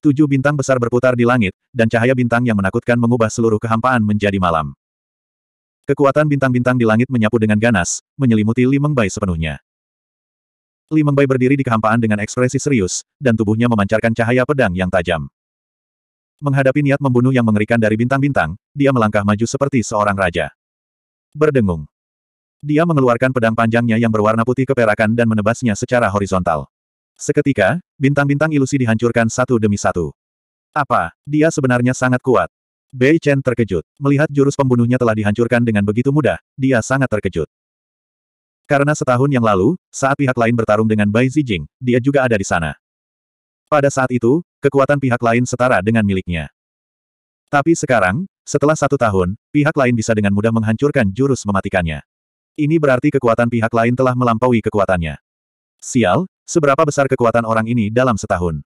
Tujuh bintang besar berputar di langit, dan cahaya bintang yang menakutkan mengubah seluruh kehampaan menjadi malam. Kekuatan bintang-bintang di langit menyapu dengan ganas, menyelimuti Li Mengbai sepenuhnya. Li Mengbai berdiri di kehampaan dengan ekspresi serius, dan tubuhnya memancarkan cahaya pedang yang tajam. Menghadapi niat membunuh yang mengerikan dari bintang-bintang, dia melangkah maju seperti seorang raja. Berdengung. Dia mengeluarkan pedang panjangnya yang berwarna putih keperakan dan menebasnya secara horizontal. Seketika, bintang-bintang ilusi dihancurkan satu demi satu. Apa, dia sebenarnya sangat kuat. Bei Chen terkejut. Melihat jurus pembunuhnya telah dihancurkan dengan begitu mudah, dia sangat terkejut. Karena setahun yang lalu, saat pihak lain bertarung dengan Bai Zijing, dia juga ada di sana. Pada saat itu, kekuatan pihak lain setara dengan miliknya. Tapi sekarang, setelah satu tahun, pihak lain bisa dengan mudah menghancurkan jurus mematikannya. Ini berarti kekuatan pihak lain telah melampaui kekuatannya. Sial, Seberapa besar kekuatan orang ini dalam setahun?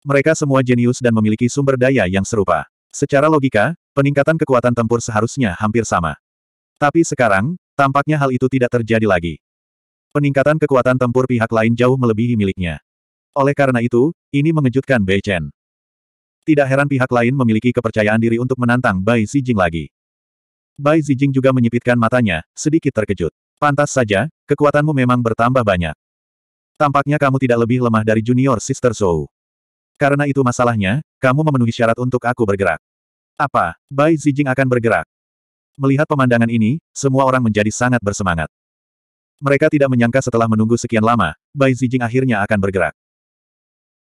Mereka semua jenius dan memiliki sumber daya yang serupa. Secara logika, peningkatan kekuatan tempur seharusnya hampir sama. Tapi sekarang, tampaknya hal itu tidak terjadi lagi. Peningkatan kekuatan tempur pihak lain jauh melebihi miliknya. Oleh karena itu, ini mengejutkan Bei Chen. Tidak heran pihak lain memiliki kepercayaan diri untuk menantang Bai Zijing lagi. Bai Zijing juga menyipitkan matanya, sedikit terkejut. Pantas saja, kekuatanmu memang bertambah banyak. Tampaknya kamu tidak lebih lemah dari junior sister Zhou. Karena itu masalahnya, kamu memenuhi syarat untuk aku bergerak. Apa, Bai Zijing akan bergerak? Melihat pemandangan ini, semua orang menjadi sangat bersemangat. Mereka tidak menyangka setelah menunggu sekian lama, Bai Zijing akhirnya akan bergerak.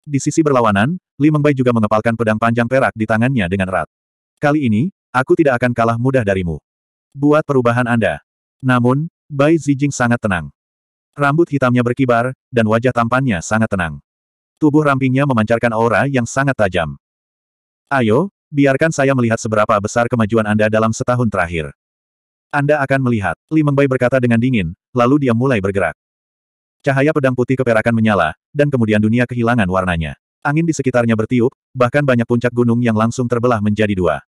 Di sisi berlawanan, Li Mengbai juga mengepalkan pedang panjang perak di tangannya dengan erat. Kali ini, aku tidak akan kalah mudah darimu. Buat perubahan Anda. Namun, Bai Zijing sangat tenang. Rambut hitamnya berkibar, dan wajah tampannya sangat tenang. Tubuh rampingnya memancarkan aura yang sangat tajam. Ayo, biarkan saya melihat seberapa besar kemajuan Anda dalam setahun terakhir. Anda akan melihat, Li Mengbai berkata dengan dingin, lalu dia mulai bergerak. Cahaya pedang putih keperakan menyala, dan kemudian dunia kehilangan warnanya. Angin di sekitarnya bertiup, bahkan banyak puncak gunung yang langsung terbelah menjadi dua.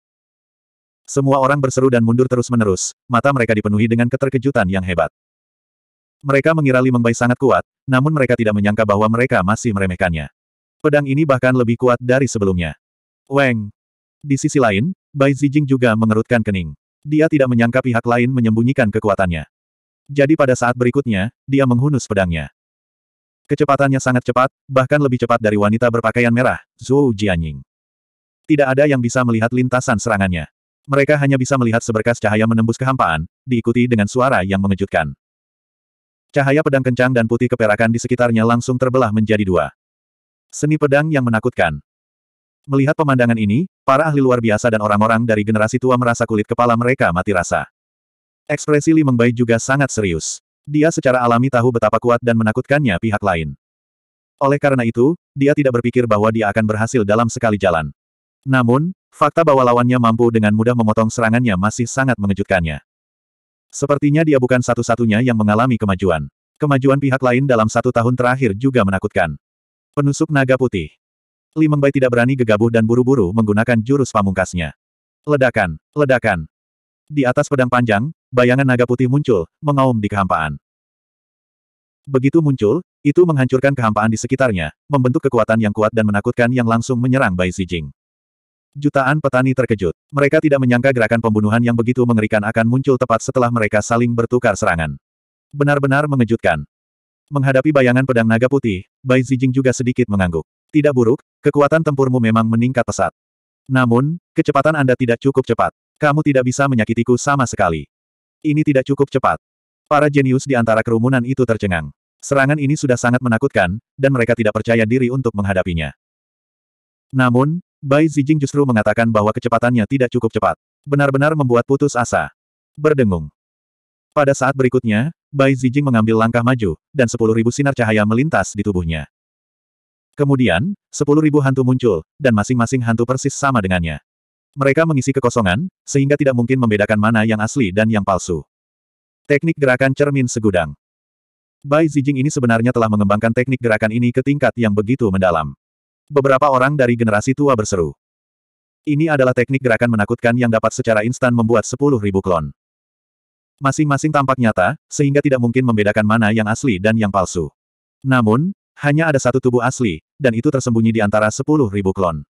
Semua orang berseru dan mundur terus-menerus, mata mereka dipenuhi dengan keterkejutan yang hebat. Mereka mengira Li Mengbai sangat kuat, namun mereka tidak menyangka bahwa mereka masih meremehkannya. Pedang ini bahkan lebih kuat dari sebelumnya. Weng. Di sisi lain, Bai Zijing juga mengerutkan kening. Dia tidak menyangka pihak lain menyembunyikan kekuatannya. Jadi pada saat berikutnya, dia menghunus pedangnya. Kecepatannya sangat cepat, bahkan lebih cepat dari wanita berpakaian merah, Zhou Jianying. Tidak ada yang bisa melihat lintasan serangannya. Mereka hanya bisa melihat seberkas cahaya menembus kehampaan, diikuti dengan suara yang mengejutkan. Cahaya pedang kencang dan putih keperakan di sekitarnya langsung terbelah menjadi dua. Seni pedang yang menakutkan. Melihat pemandangan ini, para ahli luar biasa dan orang-orang dari generasi tua merasa kulit kepala mereka mati rasa. Ekspresi Li Mengbai juga sangat serius. Dia secara alami tahu betapa kuat dan menakutkannya pihak lain. Oleh karena itu, dia tidak berpikir bahwa dia akan berhasil dalam sekali jalan. Namun, fakta bahwa lawannya mampu dengan mudah memotong serangannya masih sangat mengejutkannya. Sepertinya dia bukan satu-satunya yang mengalami kemajuan. Kemajuan pihak lain dalam satu tahun terakhir juga menakutkan. Penusuk naga putih. Li Mengbai tidak berani gegabah dan buru-buru menggunakan jurus pamungkasnya. Ledakan, ledakan. Di atas pedang panjang, bayangan naga putih muncul, mengaum di kehampaan. Begitu muncul, itu menghancurkan kehampaan di sekitarnya, membentuk kekuatan yang kuat dan menakutkan yang langsung menyerang Bai Xijing. Jutaan petani terkejut. Mereka tidak menyangka gerakan pembunuhan yang begitu mengerikan akan muncul tepat setelah mereka saling bertukar serangan. Benar-benar mengejutkan. Menghadapi bayangan pedang naga putih, Bai Zijing juga sedikit mengangguk. Tidak buruk, kekuatan tempurmu memang meningkat pesat. Namun, kecepatan Anda tidak cukup cepat. Kamu tidak bisa menyakitiku sama sekali. Ini tidak cukup cepat. Para jenius di antara kerumunan itu tercengang. Serangan ini sudah sangat menakutkan, dan mereka tidak percaya diri untuk menghadapinya. Namun, Bai Zijing justru mengatakan bahwa kecepatannya tidak cukup cepat. Benar-benar membuat putus asa. Berdengung. Pada saat berikutnya, Bai Zijing mengambil langkah maju, dan sepuluh ribu sinar cahaya melintas di tubuhnya. Kemudian, sepuluh ribu hantu muncul, dan masing-masing hantu persis sama dengannya. Mereka mengisi kekosongan, sehingga tidak mungkin membedakan mana yang asli dan yang palsu. Teknik gerakan cermin segudang. Bai Zijing ini sebenarnya telah mengembangkan teknik gerakan ini ke tingkat yang begitu mendalam. Beberapa orang dari generasi tua berseru. Ini adalah teknik gerakan menakutkan yang dapat secara instan membuat 10.000 klon. Masing-masing tampak nyata, sehingga tidak mungkin membedakan mana yang asli dan yang palsu. Namun, hanya ada satu tubuh asli, dan itu tersembunyi di antara 10.000 klon.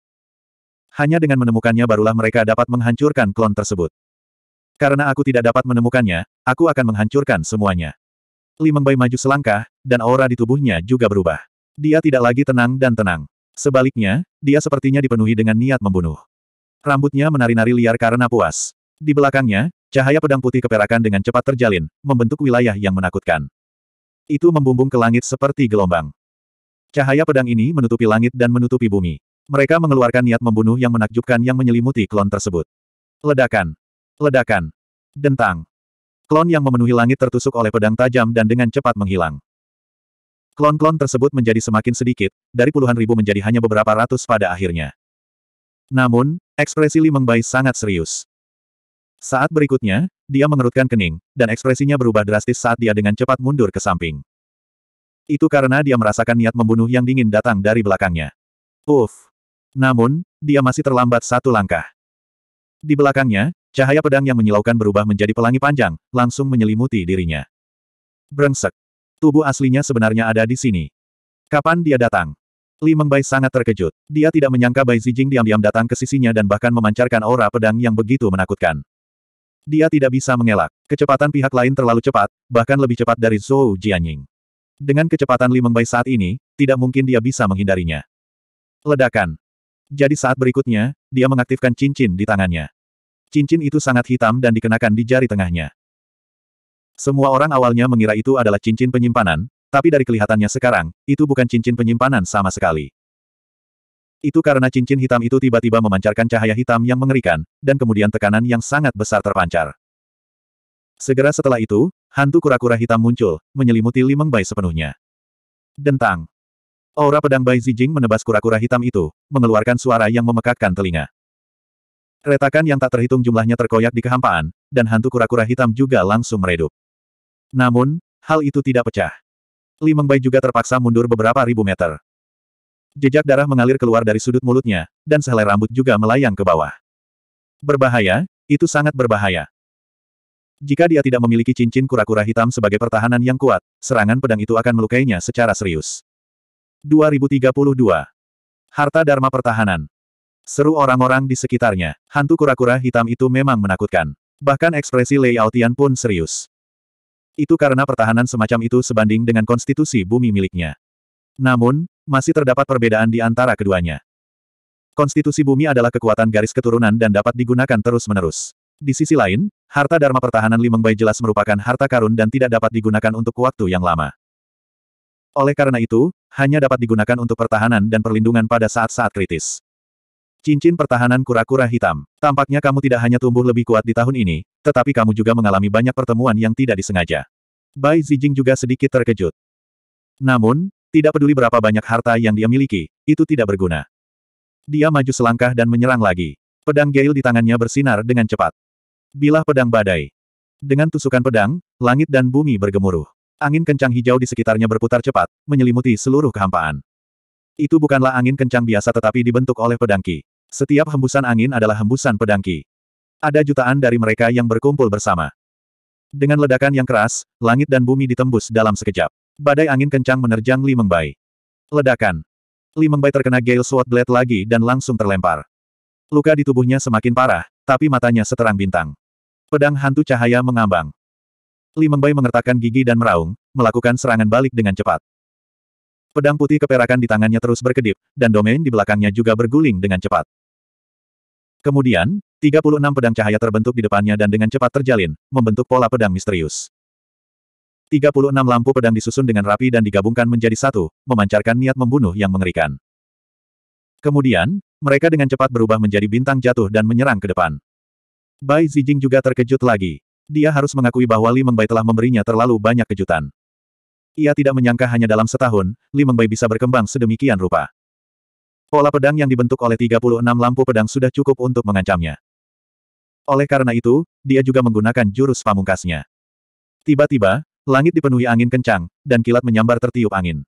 Hanya dengan menemukannya barulah mereka dapat menghancurkan klon tersebut. Karena aku tidak dapat menemukannya, aku akan menghancurkan semuanya. Li Bai maju selangkah, dan aura di tubuhnya juga berubah. Dia tidak lagi tenang dan tenang. Sebaliknya, dia sepertinya dipenuhi dengan niat membunuh. Rambutnya menari-nari liar karena puas. Di belakangnya, cahaya pedang putih keperakan dengan cepat terjalin, membentuk wilayah yang menakutkan. Itu membumbung ke langit seperti gelombang. Cahaya pedang ini menutupi langit dan menutupi bumi. Mereka mengeluarkan niat membunuh yang menakjubkan yang menyelimuti klon tersebut. Ledakan. Ledakan. Dentang. Klon yang memenuhi langit tertusuk oleh pedang tajam dan dengan cepat menghilang. Klon-klon tersebut menjadi semakin sedikit, dari puluhan ribu menjadi hanya beberapa ratus pada akhirnya. Namun, ekspresi Li Mengbai sangat serius. Saat berikutnya, dia mengerutkan kening, dan ekspresinya berubah drastis saat dia dengan cepat mundur ke samping. Itu karena dia merasakan niat membunuh yang dingin datang dari belakangnya. Uff. Namun, dia masih terlambat satu langkah. Di belakangnya, cahaya pedang yang menyilaukan berubah menjadi pelangi panjang, langsung menyelimuti dirinya. Brengsek. Tubuh aslinya sebenarnya ada di sini. Kapan dia datang? Li Mengbai sangat terkejut. Dia tidak menyangka Bai Zijing diam-diam datang ke sisinya dan bahkan memancarkan aura pedang yang begitu menakutkan. Dia tidak bisa mengelak. Kecepatan pihak lain terlalu cepat, bahkan lebih cepat dari Zhou Jianying. Dengan kecepatan Li Mengbai saat ini, tidak mungkin dia bisa menghindarinya. Ledakan. Jadi saat berikutnya, dia mengaktifkan cincin di tangannya. Cincin itu sangat hitam dan dikenakan di jari tengahnya. Semua orang awalnya mengira itu adalah cincin penyimpanan, tapi dari kelihatannya sekarang, itu bukan cincin penyimpanan sama sekali. Itu karena cincin hitam itu tiba-tiba memancarkan cahaya hitam yang mengerikan, dan kemudian tekanan yang sangat besar terpancar. Segera setelah itu, hantu kura-kura hitam muncul, menyelimuti Limeng Bai sepenuhnya. Dentang. Aura pedang Bai Zijing menebas kura-kura hitam itu, mengeluarkan suara yang memekakkan telinga. Retakan yang tak terhitung jumlahnya terkoyak di kehampaan, dan hantu kura-kura hitam juga langsung meredup. Namun, hal itu tidak pecah. Li Mengbai juga terpaksa mundur beberapa ribu meter. Jejak darah mengalir keluar dari sudut mulutnya, dan sehelai rambut juga melayang ke bawah. Berbahaya, itu sangat berbahaya. Jika dia tidak memiliki cincin kura-kura hitam sebagai pertahanan yang kuat, serangan pedang itu akan melukainya secara serius. 2032. Harta Dharma Pertahanan Seru orang-orang di sekitarnya, hantu kura-kura hitam itu memang menakutkan. Bahkan ekspresi Lei Aotian pun serius. Itu karena pertahanan semacam itu sebanding dengan konstitusi bumi miliknya. Namun, masih terdapat perbedaan di antara keduanya. Konstitusi bumi adalah kekuatan garis keturunan dan dapat digunakan terus-menerus. Di sisi lain, harta Dharma pertahanan Bai jelas merupakan harta karun dan tidak dapat digunakan untuk waktu yang lama. Oleh karena itu, hanya dapat digunakan untuk pertahanan dan perlindungan pada saat-saat kritis. Cincin pertahanan kura-kura hitam. Tampaknya kamu tidak hanya tumbuh lebih kuat di tahun ini, tetapi kamu juga mengalami banyak pertemuan yang tidak disengaja. Bai Zijing juga sedikit terkejut. Namun, tidak peduli berapa banyak harta yang dia miliki, itu tidak berguna. Dia maju selangkah dan menyerang lagi. Pedang Gale di tangannya bersinar dengan cepat. Bilah pedang badai. Dengan tusukan pedang, langit dan bumi bergemuruh. Angin kencang hijau di sekitarnya berputar cepat, menyelimuti seluruh kehampaan. Itu bukanlah angin kencang biasa tetapi dibentuk oleh pedang Ki. Setiap hembusan angin adalah hembusan pedangki. Ada jutaan dari mereka yang berkumpul bersama. Dengan ledakan yang keras, langit dan bumi ditembus dalam sekejap. Badai angin kencang menerjang Li Mengbai. Ledakan. Li Mengbai terkena Gale Sword Blade lagi dan langsung terlempar. Luka di tubuhnya semakin parah, tapi matanya seterang bintang. Pedang hantu cahaya mengambang. Li Mengbai mengertakkan gigi dan meraung, melakukan serangan balik dengan cepat. Pedang putih keperakan di tangannya terus berkedip, dan domain di belakangnya juga berguling dengan cepat. Kemudian, 36 pedang cahaya terbentuk di depannya dan dengan cepat terjalin, membentuk pola pedang misterius. 36 lampu pedang disusun dengan rapi dan digabungkan menjadi satu, memancarkan niat membunuh yang mengerikan. Kemudian, mereka dengan cepat berubah menjadi bintang jatuh dan menyerang ke depan. Bai Zijing juga terkejut lagi. Dia harus mengakui bahwa Li Mengbai telah memberinya terlalu banyak kejutan. Ia tidak menyangka hanya dalam setahun, Li Mengbai bisa berkembang sedemikian rupa. Pola pedang yang dibentuk oleh 36 lampu pedang sudah cukup untuk mengancamnya. Oleh karena itu, dia juga menggunakan jurus pamungkasnya. Tiba-tiba, langit dipenuhi angin kencang, dan kilat menyambar tertiup angin.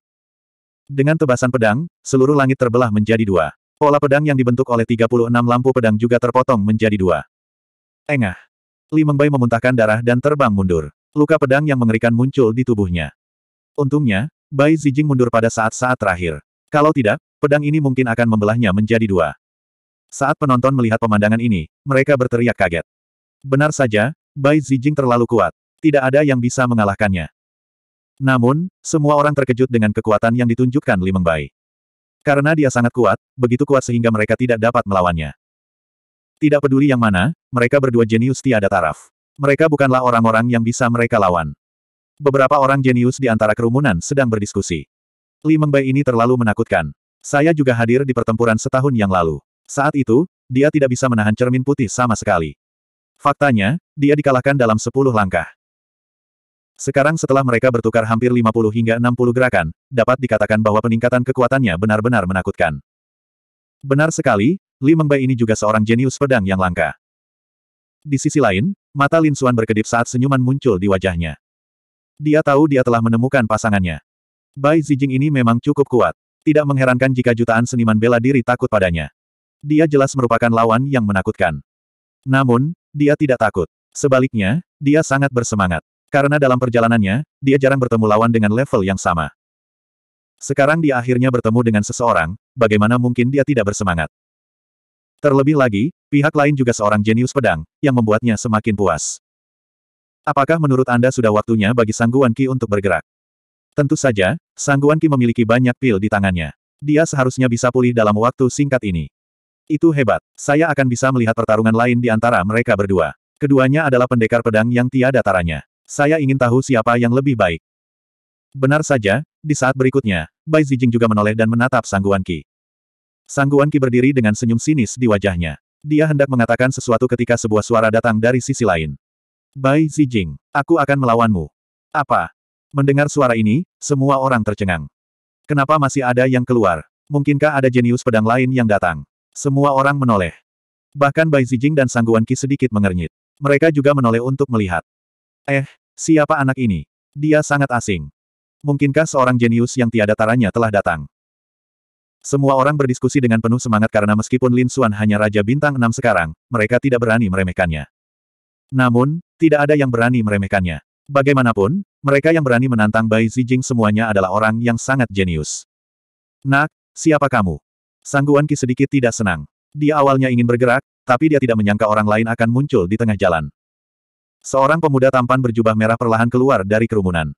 Dengan tebasan pedang, seluruh langit terbelah menjadi dua. Pola pedang yang dibentuk oleh 36 lampu pedang juga terpotong menjadi dua. Engah. Li Mengbai memuntahkan darah dan terbang mundur. Luka pedang yang mengerikan muncul di tubuhnya. Untungnya, Bai Zijing mundur pada saat-saat terakhir. Kalau tidak, pedang ini mungkin akan membelahnya menjadi dua. Saat penonton melihat pemandangan ini, mereka berteriak kaget. Benar saja, Bai Zijing terlalu kuat. Tidak ada yang bisa mengalahkannya. Namun, semua orang terkejut dengan kekuatan yang ditunjukkan Limeng Bai. Karena dia sangat kuat, begitu kuat sehingga mereka tidak dapat melawannya. Tidak peduli yang mana, mereka berdua jenius tiada taraf. Mereka bukanlah orang-orang yang bisa mereka lawan. Beberapa orang jenius di antara kerumunan sedang berdiskusi. Li Mengbai ini terlalu menakutkan. Saya juga hadir di pertempuran setahun yang lalu. Saat itu, dia tidak bisa menahan cermin putih sama sekali. Faktanya, dia dikalahkan dalam sepuluh langkah. Sekarang setelah mereka bertukar hampir 50 hingga 60 gerakan, dapat dikatakan bahwa peningkatan kekuatannya benar-benar menakutkan. Benar sekali, Li Mengbai ini juga seorang jenius pedang yang langka. Di sisi lain, mata Lin Xuan berkedip saat senyuman muncul di wajahnya. Dia tahu dia telah menemukan pasangannya. Bai Zijing ini memang cukup kuat. Tidak mengherankan jika jutaan seniman bela diri takut padanya. Dia jelas merupakan lawan yang menakutkan. Namun, dia tidak takut. Sebaliknya, dia sangat bersemangat. Karena dalam perjalanannya, dia jarang bertemu lawan dengan level yang sama. Sekarang dia akhirnya bertemu dengan seseorang, bagaimana mungkin dia tidak bersemangat. Terlebih lagi, pihak lain juga seorang jenius pedang, yang membuatnya semakin puas. Apakah menurut Anda sudah waktunya bagi Sangguan Qi untuk bergerak? Tentu saja, Sangguan Qi memiliki banyak pil di tangannya. Dia seharusnya bisa pulih dalam waktu singkat ini. Itu hebat. Saya akan bisa melihat pertarungan lain di antara mereka berdua. Keduanya adalah pendekar pedang yang tiada taranya. Saya ingin tahu siapa yang lebih baik. Benar saja, di saat berikutnya, Bai Zijing juga menoleh dan menatap Sangguan Qi. Sangguan Qi berdiri dengan senyum sinis di wajahnya. Dia hendak mengatakan sesuatu ketika sebuah suara datang dari sisi lain. Bai Zijing, aku akan melawanmu. Apa? Mendengar suara ini, semua orang tercengang. Kenapa masih ada yang keluar? Mungkinkah ada jenius pedang lain yang datang? Semua orang menoleh. Bahkan Bai Zijing dan Sangguan Qi sedikit mengernyit. Mereka juga menoleh untuk melihat. Eh, siapa anak ini? Dia sangat asing. Mungkinkah seorang jenius yang tiada taranya telah datang? Semua orang berdiskusi dengan penuh semangat karena meskipun Lin Xuan hanya Raja Bintang 6 sekarang, mereka tidak berani meremehkannya. Namun, tidak ada yang berani meremehkannya. Bagaimanapun, mereka yang berani menantang Bai Zijing semuanya adalah orang yang sangat jenius. Nak, siapa kamu? Sangguan Ki sedikit tidak senang. Dia awalnya ingin bergerak, tapi dia tidak menyangka orang lain akan muncul di tengah jalan. Seorang pemuda tampan berjubah merah perlahan keluar dari kerumunan.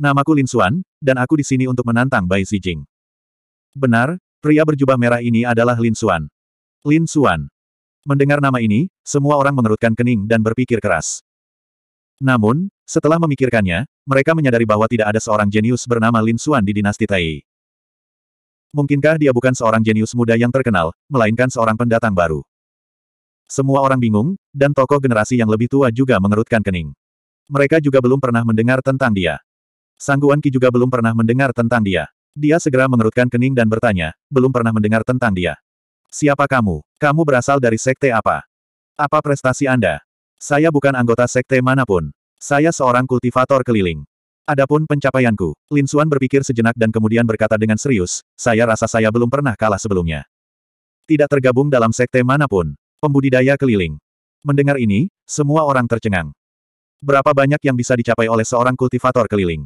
Namaku Lin Xuan, dan aku di sini untuk menantang Bai Zijing. Benar, pria berjubah merah ini adalah Lin Xuan. Lin Xuan. Mendengar nama ini, semua orang mengerutkan kening dan berpikir keras. Namun, setelah memikirkannya, mereka menyadari bahwa tidak ada seorang jenius bernama Lin Xuan di dinasti Tai. Mungkinkah dia bukan seorang jenius muda yang terkenal, melainkan seorang pendatang baru? Semua orang bingung, dan tokoh generasi yang lebih tua juga mengerutkan kening. Mereka juga belum pernah mendengar tentang dia. Sangguan Ki juga belum pernah mendengar tentang dia. Dia segera mengerutkan kening dan bertanya, belum pernah mendengar tentang dia. Siapa kamu? Kamu berasal dari sekte apa? Apa prestasi Anda? Saya bukan anggota sekte manapun. Saya seorang kultivator keliling. Adapun pencapaianku, Lin Xuan berpikir sejenak dan kemudian berkata dengan serius, saya rasa saya belum pernah kalah sebelumnya. Tidak tergabung dalam sekte manapun. Pembudidaya keliling. Mendengar ini, semua orang tercengang. Berapa banyak yang bisa dicapai oleh seorang kultivator keliling?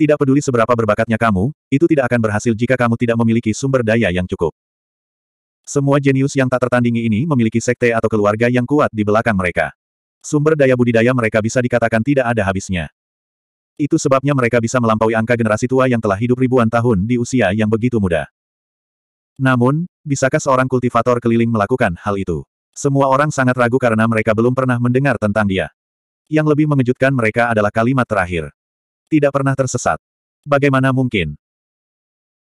Tidak peduli seberapa berbakatnya kamu, itu tidak akan berhasil jika kamu tidak memiliki sumber daya yang cukup. Semua jenius yang tak tertandingi ini memiliki sekte atau keluarga yang kuat di belakang mereka. Sumber daya budidaya mereka bisa dikatakan tidak ada habisnya. Itu sebabnya mereka bisa melampaui angka generasi tua yang telah hidup ribuan tahun di usia yang begitu muda. Namun, bisakah seorang kultivator keliling melakukan hal itu? Semua orang sangat ragu karena mereka belum pernah mendengar tentang dia. Yang lebih mengejutkan mereka adalah kalimat terakhir. Tidak pernah tersesat. Bagaimana mungkin?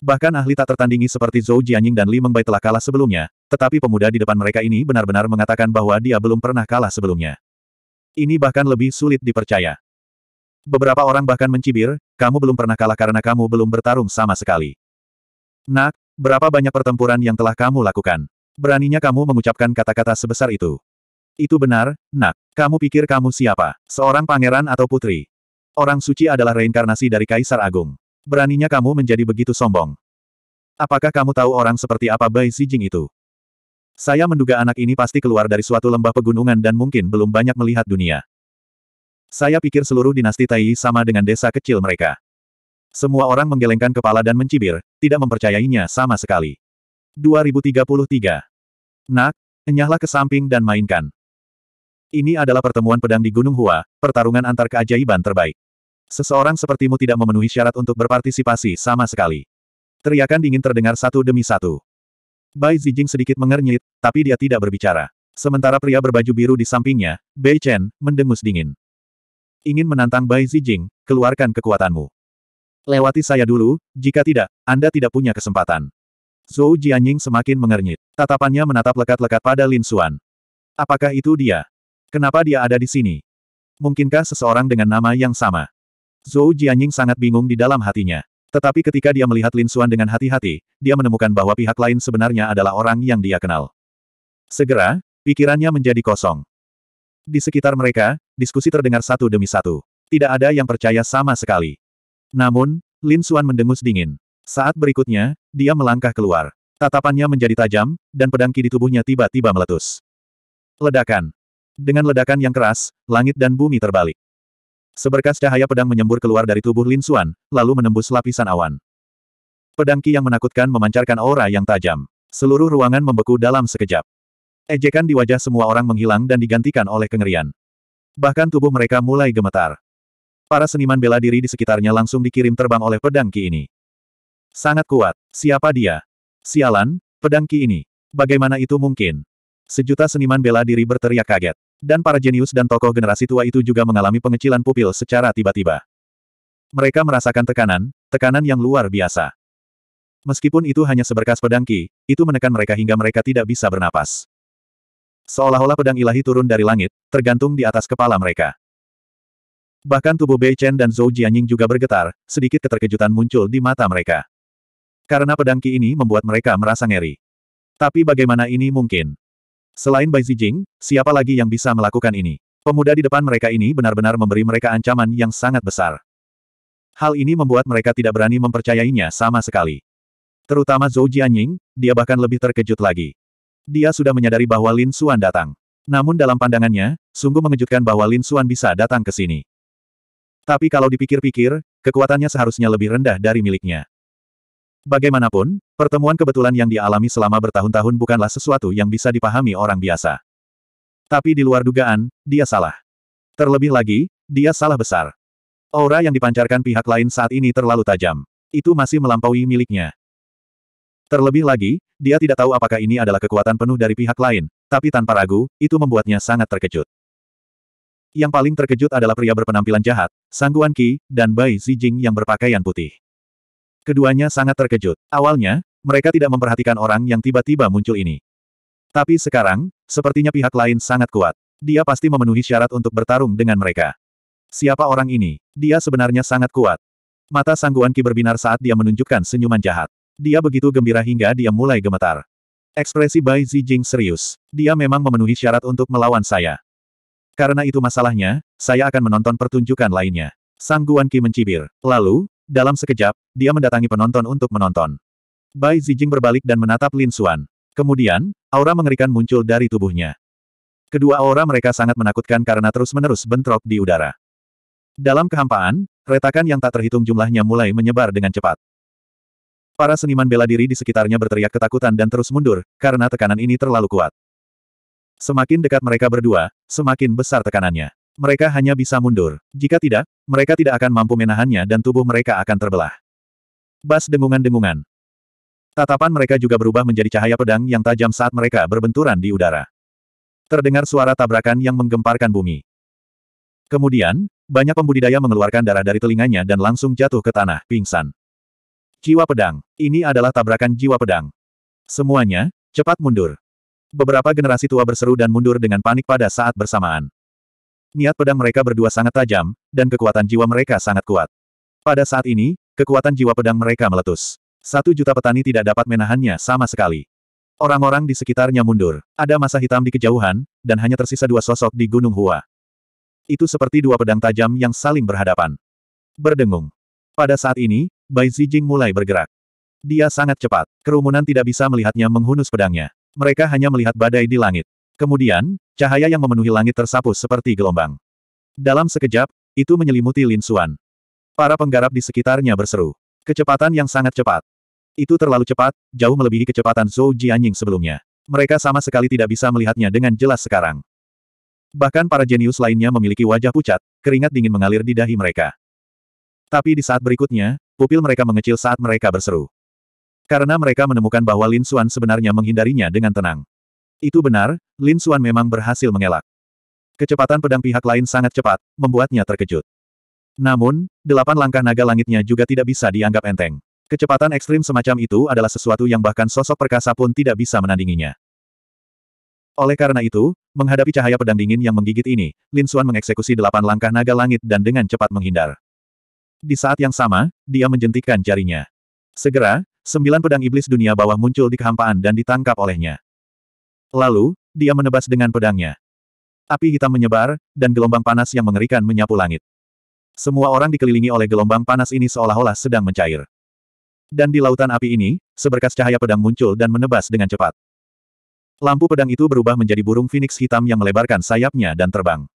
Bahkan ahli tak tertandingi seperti Zhou Jianying dan Li Mengbai telah kalah sebelumnya, tetapi pemuda di depan mereka ini benar-benar mengatakan bahwa dia belum pernah kalah sebelumnya. Ini bahkan lebih sulit dipercaya. Beberapa orang bahkan mencibir, kamu belum pernah kalah karena kamu belum bertarung sama sekali. Nak, berapa banyak pertempuran yang telah kamu lakukan? Beraninya kamu mengucapkan kata-kata sebesar itu. Itu benar, nak. Kamu pikir kamu siapa? Seorang pangeran atau putri? Orang suci adalah reinkarnasi dari Kaisar Agung. Beraninya kamu menjadi begitu sombong. Apakah kamu tahu orang seperti apa Bai Zijing itu? Saya menduga anak ini pasti keluar dari suatu lembah pegunungan dan mungkin belum banyak melihat dunia. Saya pikir seluruh dinasti Tai sama dengan desa kecil mereka. Semua orang menggelengkan kepala dan mencibir, tidak mempercayainya sama sekali. 2033. Nak, enyahlah ke samping dan mainkan. Ini adalah pertemuan pedang di Gunung Hua, pertarungan antar keajaiban terbaik. Seseorang sepertimu tidak memenuhi syarat untuk berpartisipasi sama sekali. Teriakan dingin terdengar satu demi satu. Bai Zijing sedikit mengernyit, tapi dia tidak berbicara. Sementara pria berbaju biru di sampingnya, Bei Chen, mendengus dingin. Ingin menantang Bai Zijing, keluarkan kekuatanmu. Lewati saya dulu, jika tidak, Anda tidak punya kesempatan. Zhou Jianying semakin mengernyit. Tatapannya menatap lekat-lekat pada Lin Xuan. Apakah itu dia? Kenapa dia ada di sini? Mungkinkah seseorang dengan nama yang sama? Zhou Jianying sangat bingung di dalam hatinya. Tetapi ketika dia melihat Lin Xuan dengan hati-hati, dia menemukan bahwa pihak lain sebenarnya adalah orang yang dia kenal. Segera, pikirannya menjadi kosong. Di sekitar mereka, diskusi terdengar satu demi satu. Tidak ada yang percaya sama sekali. Namun, Lin Xuan mendengus dingin. Saat berikutnya, dia melangkah keluar. Tatapannya menjadi tajam, dan pedang ki di tubuhnya tiba-tiba meletus. Ledakan. Dengan ledakan yang keras, langit dan bumi terbalik. Seberkas cahaya pedang menyembur keluar dari tubuh Lin Xuan, lalu menembus lapisan awan. Pedang Ki yang menakutkan memancarkan aura yang tajam. Seluruh ruangan membeku dalam sekejap. Ejekan di wajah semua orang menghilang dan digantikan oleh kengerian. Bahkan tubuh mereka mulai gemetar. Para seniman bela diri di sekitarnya langsung dikirim terbang oleh pedang Ki ini. Sangat kuat. Siapa dia? Sialan, pedang Ki ini. Bagaimana itu mungkin? Sejuta seniman bela diri berteriak kaget. Dan para jenius dan tokoh generasi tua itu juga mengalami pengecilan pupil secara tiba-tiba. Mereka merasakan tekanan, tekanan yang luar biasa. Meskipun itu hanya seberkas pedang Ki, itu menekan mereka hingga mereka tidak bisa bernapas. Seolah-olah pedang ilahi turun dari langit, tergantung di atas kepala mereka. Bahkan tubuh Bei Chen dan Zhou Jianying juga bergetar, sedikit keterkejutan muncul di mata mereka. Karena pedang Ki ini membuat mereka merasa ngeri. Tapi bagaimana ini mungkin? Selain Bai Zijing, siapa lagi yang bisa melakukan ini? Pemuda di depan mereka ini benar-benar memberi mereka ancaman yang sangat besar. Hal ini membuat mereka tidak berani mempercayainya sama sekali. Terutama Zhou Jianying, dia bahkan lebih terkejut lagi. Dia sudah menyadari bahwa Lin Xuan datang. Namun dalam pandangannya, sungguh mengejutkan bahwa Lin Xuan bisa datang ke sini. Tapi kalau dipikir-pikir, kekuatannya seharusnya lebih rendah dari miliknya. Bagaimanapun, pertemuan kebetulan yang dialami selama bertahun-tahun bukanlah sesuatu yang bisa dipahami orang biasa. Tapi di luar dugaan, dia salah. Terlebih lagi, dia salah besar. Aura yang dipancarkan pihak lain saat ini terlalu tajam. Itu masih melampaui miliknya. Terlebih lagi, dia tidak tahu apakah ini adalah kekuatan penuh dari pihak lain, tapi tanpa ragu, itu membuatnya sangat terkejut. Yang paling terkejut adalah pria berpenampilan jahat, Sangguan Ki, dan Bai Zijing yang berpakaian putih. Keduanya sangat terkejut. Awalnya, mereka tidak memperhatikan orang yang tiba-tiba muncul ini. Tapi sekarang, sepertinya pihak lain sangat kuat. Dia pasti memenuhi syarat untuk bertarung dengan mereka. Siapa orang ini? Dia sebenarnya sangat kuat. Mata sangguan Ki berbinar saat dia menunjukkan senyuman jahat. Dia begitu gembira hingga dia mulai gemetar. Ekspresi Bai Zijing serius. Dia memang memenuhi syarat untuk melawan saya. Karena itu masalahnya, saya akan menonton pertunjukan lainnya. Sangguan Ki mencibir. Lalu, dalam sekejap, dia mendatangi penonton untuk menonton. Bai Zijing berbalik dan menatap Lin Xuan. Kemudian, aura mengerikan muncul dari tubuhnya. Kedua aura mereka sangat menakutkan karena terus-menerus bentrok di udara. Dalam kehampaan, retakan yang tak terhitung jumlahnya mulai menyebar dengan cepat. Para seniman bela diri di sekitarnya berteriak ketakutan dan terus mundur, karena tekanan ini terlalu kuat. Semakin dekat mereka berdua, semakin besar tekanannya. Mereka hanya bisa mundur. Jika tidak, mereka tidak akan mampu menahannya dan tubuh mereka akan terbelah. Bas dengungan-dengungan. Tatapan mereka juga berubah menjadi cahaya pedang yang tajam saat mereka berbenturan di udara. Terdengar suara tabrakan yang menggemparkan bumi. Kemudian, banyak pembudidaya mengeluarkan darah dari telinganya dan langsung jatuh ke tanah, pingsan. Jiwa pedang. Ini adalah tabrakan jiwa pedang. Semuanya, cepat mundur. Beberapa generasi tua berseru dan mundur dengan panik pada saat bersamaan. Niat pedang mereka berdua sangat tajam, dan kekuatan jiwa mereka sangat kuat. Pada saat ini, kekuatan jiwa pedang mereka meletus. Satu juta petani tidak dapat menahannya sama sekali. Orang-orang di sekitarnya mundur. Ada masa hitam di kejauhan, dan hanya tersisa dua sosok di Gunung Hua. Itu seperti dua pedang tajam yang saling berhadapan. Berdengung. Pada saat ini, Bai Zijing mulai bergerak. Dia sangat cepat. Kerumunan tidak bisa melihatnya menghunus pedangnya. Mereka hanya melihat badai di langit. Kemudian, cahaya yang memenuhi langit tersapu seperti gelombang. Dalam sekejap, itu menyelimuti Lin Xuan. Para penggarap di sekitarnya berseru. Kecepatan yang sangat cepat. Itu terlalu cepat, jauh melebihi kecepatan Zhou Jianying sebelumnya. Mereka sama sekali tidak bisa melihatnya dengan jelas sekarang. Bahkan para jenius lainnya memiliki wajah pucat, keringat dingin mengalir di dahi mereka. Tapi di saat berikutnya, pupil mereka mengecil saat mereka berseru. Karena mereka menemukan bahwa Lin Xuan sebenarnya menghindarinya dengan tenang. Itu benar, Lin Suan memang berhasil mengelak. Kecepatan pedang pihak lain sangat cepat, membuatnya terkejut. Namun, delapan langkah naga langitnya juga tidak bisa dianggap enteng. Kecepatan ekstrim semacam itu adalah sesuatu yang bahkan sosok perkasa pun tidak bisa menandinginya. Oleh karena itu, menghadapi cahaya pedang dingin yang menggigit ini, Lin Suan mengeksekusi delapan langkah naga langit dan dengan cepat menghindar. Di saat yang sama, dia menjentikkan jarinya. Segera, sembilan pedang iblis dunia bawah muncul di kehampaan dan ditangkap olehnya. Lalu, dia menebas dengan pedangnya. Api hitam menyebar, dan gelombang panas yang mengerikan menyapu langit. Semua orang dikelilingi oleh gelombang panas ini seolah-olah sedang mencair. Dan di lautan api ini, seberkas cahaya pedang muncul dan menebas dengan cepat. Lampu pedang itu berubah menjadi burung phoenix hitam yang melebarkan sayapnya dan terbang.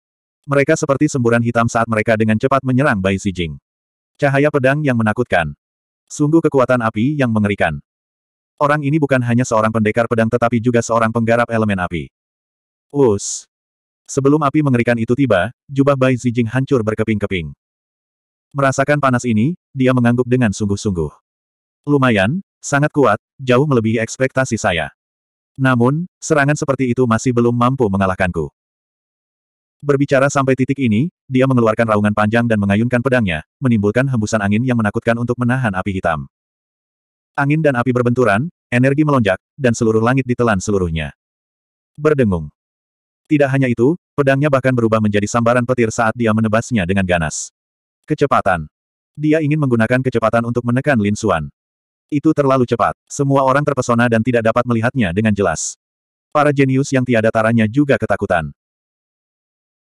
Mereka seperti semburan hitam saat mereka dengan cepat menyerang Bai Xijing. Cahaya pedang yang menakutkan. Sungguh kekuatan api yang mengerikan. Orang ini bukan hanya seorang pendekar pedang tetapi juga seorang penggarap elemen api. Us. Sebelum api mengerikan itu tiba, jubah Bai Zijing hancur berkeping-keping. Merasakan panas ini, dia mengangguk dengan sungguh-sungguh. Lumayan, sangat kuat, jauh melebihi ekspektasi saya. Namun, serangan seperti itu masih belum mampu mengalahkanku. Berbicara sampai titik ini, dia mengeluarkan raungan panjang dan mengayunkan pedangnya, menimbulkan hembusan angin yang menakutkan untuk menahan api hitam. Angin dan api berbenturan, energi melonjak, dan seluruh langit ditelan seluruhnya. Berdengung. Tidak hanya itu, pedangnya bahkan berubah menjadi sambaran petir saat dia menebasnya dengan ganas. Kecepatan. Dia ingin menggunakan kecepatan untuk menekan Lin Xuan. Itu terlalu cepat. Semua orang terpesona dan tidak dapat melihatnya dengan jelas. Para jenius yang tiada taranya juga ketakutan.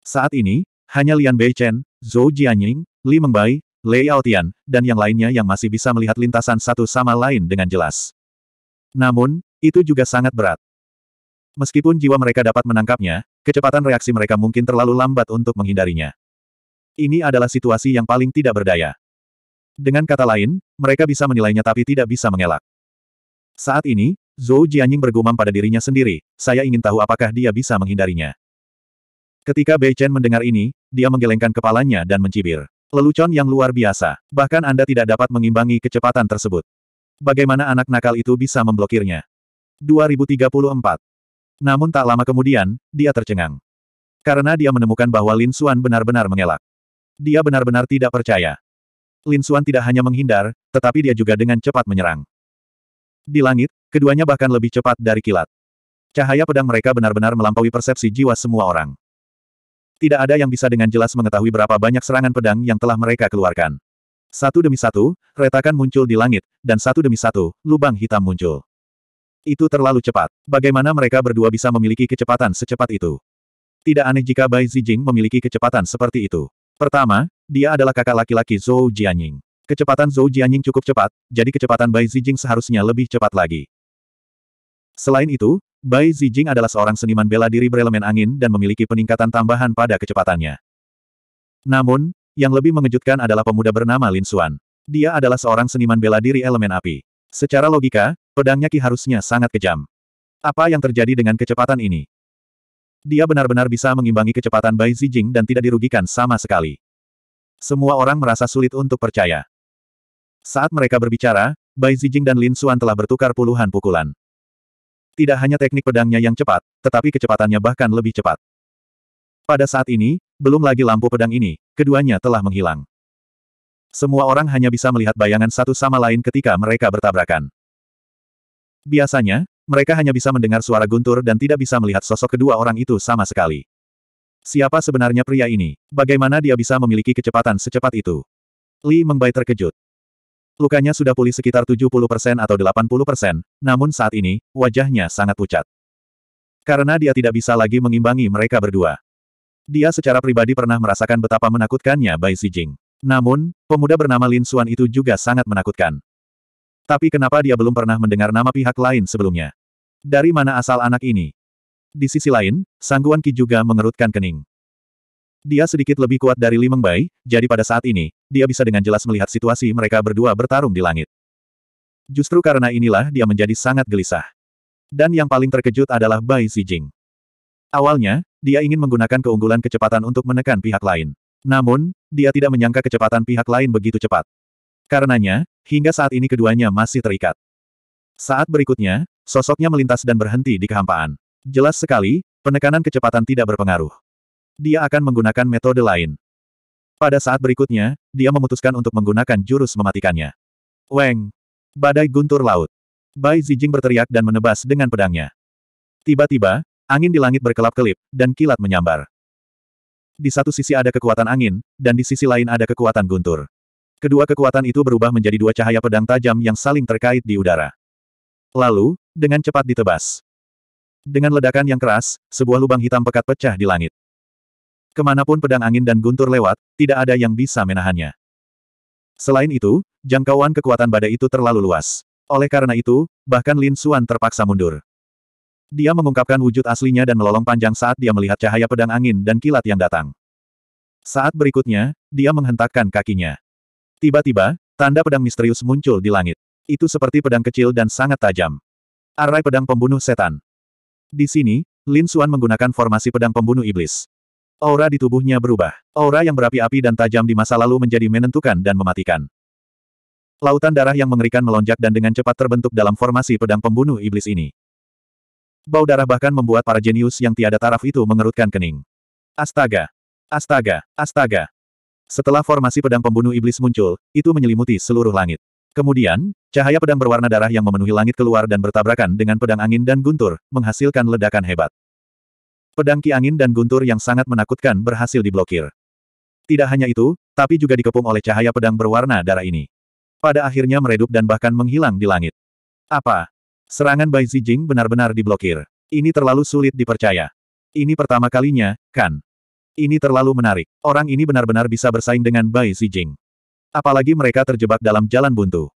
Saat ini, hanya Lian Bei Chen, Zhou Jianying, Li Mengbai, Lei Aotian dan yang lainnya yang masih bisa melihat lintasan satu sama lain dengan jelas. Namun, itu juga sangat berat. Meskipun jiwa mereka dapat menangkapnya, kecepatan reaksi mereka mungkin terlalu lambat untuk menghindarinya. Ini adalah situasi yang paling tidak berdaya. Dengan kata lain, mereka bisa menilainya tapi tidak bisa mengelak. Saat ini, Zhou Jianying bergumam pada dirinya sendiri, saya ingin tahu apakah dia bisa menghindarinya. Ketika Bei Chen mendengar ini, dia menggelengkan kepalanya dan mencibir. Lelucon yang luar biasa. Bahkan Anda tidak dapat mengimbangi kecepatan tersebut. Bagaimana anak nakal itu bisa memblokirnya? 2034. Namun tak lama kemudian, dia tercengang. Karena dia menemukan bahwa Lin Suan benar-benar mengelak. Dia benar-benar tidak percaya. Lin Suan tidak hanya menghindar, tetapi dia juga dengan cepat menyerang. Di langit, keduanya bahkan lebih cepat dari kilat. Cahaya pedang mereka benar-benar melampaui persepsi jiwa semua orang. Tidak ada yang bisa dengan jelas mengetahui berapa banyak serangan pedang yang telah mereka keluarkan. Satu demi satu, retakan muncul di langit, dan satu demi satu, lubang hitam muncul. Itu terlalu cepat. Bagaimana mereka berdua bisa memiliki kecepatan secepat itu? Tidak aneh jika Bai Zijing memiliki kecepatan seperti itu. Pertama, dia adalah kakak laki-laki Zhou Jianying. Kecepatan Zhou Jianying cukup cepat, jadi kecepatan Bai Zijing seharusnya lebih cepat lagi. Selain itu, Bai Zijing adalah seorang seniman bela diri berelemen angin dan memiliki peningkatan tambahan pada kecepatannya. Namun, yang lebih mengejutkan adalah pemuda bernama Lin Xuan. Dia adalah seorang seniman bela diri elemen api. Secara logika, pedangnya Ki harusnya sangat kejam. Apa yang terjadi dengan kecepatan ini? Dia benar-benar bisa mengimbangi kecepatan Bai Zijing dan tidak dirugikan sama sekali. Semua orang merasa sulit untuk percaya. Saat mereka berbicara, Bai Zijing dan Lin Xuan telah bertukar puluhan pukulan. Tidak hanya teknik pedangnya yang cepat, tetapi kecepatannya bahkan lebih cepat. Pada saat ini, belum lagi lampu pedang ini, keduanya telah menghilang. Semua orang hanya bisa melihat bayangan satu sama lain ketika mereka bertabrakan. Biasanya, mereka hanya bisa mendengar suara guntur dan tidak bisa melihat sosok kedua orang itu sama sekali. Siapa sebenarnya pria ini? Bagaimana dia bisa memiliki kecepatan secepat itu? Li Mengbai terkejut. Lukanya sudah pulih sekitar 70% atau 80%, namun saat ini, wajahnya sangat pucat. Karena dia tidak bisa lagi mengimbangi mereka berdua. Dia secara pribadi pernah merasakan betapa menakutkannya Bai Xijing. Namun, pemuda bernama Lin Xuan itu juga sangat menakutkan. Tapi kenapa dia belum pernah mendengar nama pihak lain sebelumnya? Dari mana asal anak ini? Di sisi lain, Sangguan Ki juga mengerutkan kening. Dia sedikit lebih kuat dari Li Mengbai, jadi pada saat ini, dia bisa dengan jelas melihat situasi mereka berdua bertarung di langit. Justru karena inilah dia menjadi sangat gelisah. Dan yang paling terkejut adalah Bai Xijing. Awalnya, dia ingin menggunakan keunggulan kecepatan untuk menekan pihak lain. Namun, dia tidak menyangka kecepatan pihak lain begitu cepat. Karenanya, hingga saat ini keduanya masih terikat. Saat berikutnya, sosoknya melintas dan berhenti di kehampaan. Jelas sekali, penekanan kecepatan tidak berpengaruh. Dia akan menggunakan metode lain. Pada saat berikutnya, dia memutuskan untuk menggunakan jurus mematikannya. Weng! Badai guntur laut. Bai Zijing berteriak dan menebas dengan pedangnya. Tiba-tiba, angin di langit berkelap-kelip, dan kilat menyambar. Di satu sisi ada kekuatan angin, dan di sisi lain ada kekuatan guntur. Kedua kekuatan itu berubah menjadi dua cahaya pedang tajam yang saling terkait di udara. Lalu, dengan cepat ditebas. Dengan ledakan yang keras, sebuah lubang hitam pekat pecah di langit. Kemanapun pedang angin dan guntur lewat, tidak ada yang bisa menahannya. Selain itu, jangkauan kekuatan badai itu terlalu luas. Oleh karena itu, bahkan Lin Xuan terpaksa mundur. Dia mengungkapkan wujud aslinya dan melolong panjang saat dia melihat cahaya pedang angin dan kilat yang datang. Saat berikutnya, dia menghentakkan kakinya. Tiba-tiba, tanda pedang misterius muncul di langit. Itu seperti pedang kecil dan sangat tajam. Arai pedang pembunuh setan. Di sini, Lin Xuan menggunakan formasi pedang pembunuh iblis. Aura di tubuhnya berubah. Aura yang berapi-api dan tajam di masa lalu menjadi menentukan dan mematikan. Lautan darah yang mengerikan melonjak dan dengan cepat terbentuk dalam formasi pedang pembunuh iblis ini. Bau darah bahkan membuat para jenius yang tiada taraf itu mengerutkan kening. Astaga! Astaga! Astaga! Setelah formasi pedang pembunuh iblis muncul, itu menyelimuti seluruh langit. Kemudian, cahaya pedang berwarna darah yang memenuhi langit keluar dan bertabrakan dengan pedang angin dan guntur, menghasilkan ledakan hebat. Pedang Ki Angin dan Guntur yang sangat menakutkan berhasil diblokir. Tidak hanya itu, tapi juga dikepung oleh cahaya pedang berwarna darah ini. Pada akhirnya meredup dan bahkan menghilang di langit. Apa? Serangan Bai Zijing benar-benar diblokir. Ini terlalu sulit dipercaya. Ini pertama kalinya, kan? Ini terlalu menarik. Orang ini benar-benar bisa bersaing dengan Bai Zijing. Apalagi mereka terjebak dalam jalan buntu.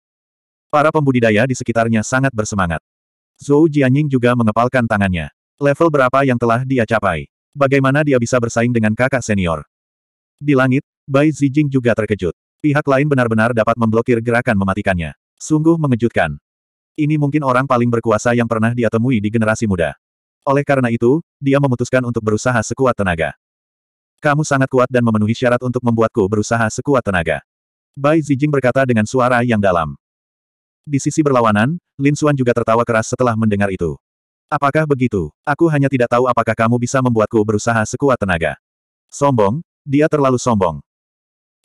Para pembudidaya di sekitarnya sangat bersemangat. Zhou Jianying juga mengepalkan tangannya. Level berapa yang telah dia capai? Bagaimana dia bisa bersaing dengan kakak senior? Di langit, Bai Zijing juga terkejut. Pihak lain benar-benar dapat memblokir gerakan mematikannya. Sungguh mengejutkan. Ini mungkin orang paling berkuasa yang pernah dia temui di generasi muda. Oleh karena itu, dia memutuskan untuk berusaha sekuat tenaga. Kamu sangat kuat dan memenuhi syarat untuk membuatku berusaha sekuat tenaga. Bai Zijing berkata dengan suara yang dalam. Di sisi berlawanan, Lin Xuan juga tertawa keras setelah mendengar itu. Apakah begitu? Aku hanya tidak tahu apakah kamu bisa membuatku berusaha sekuat tenaga. Sombong? Dia terlalu sombong.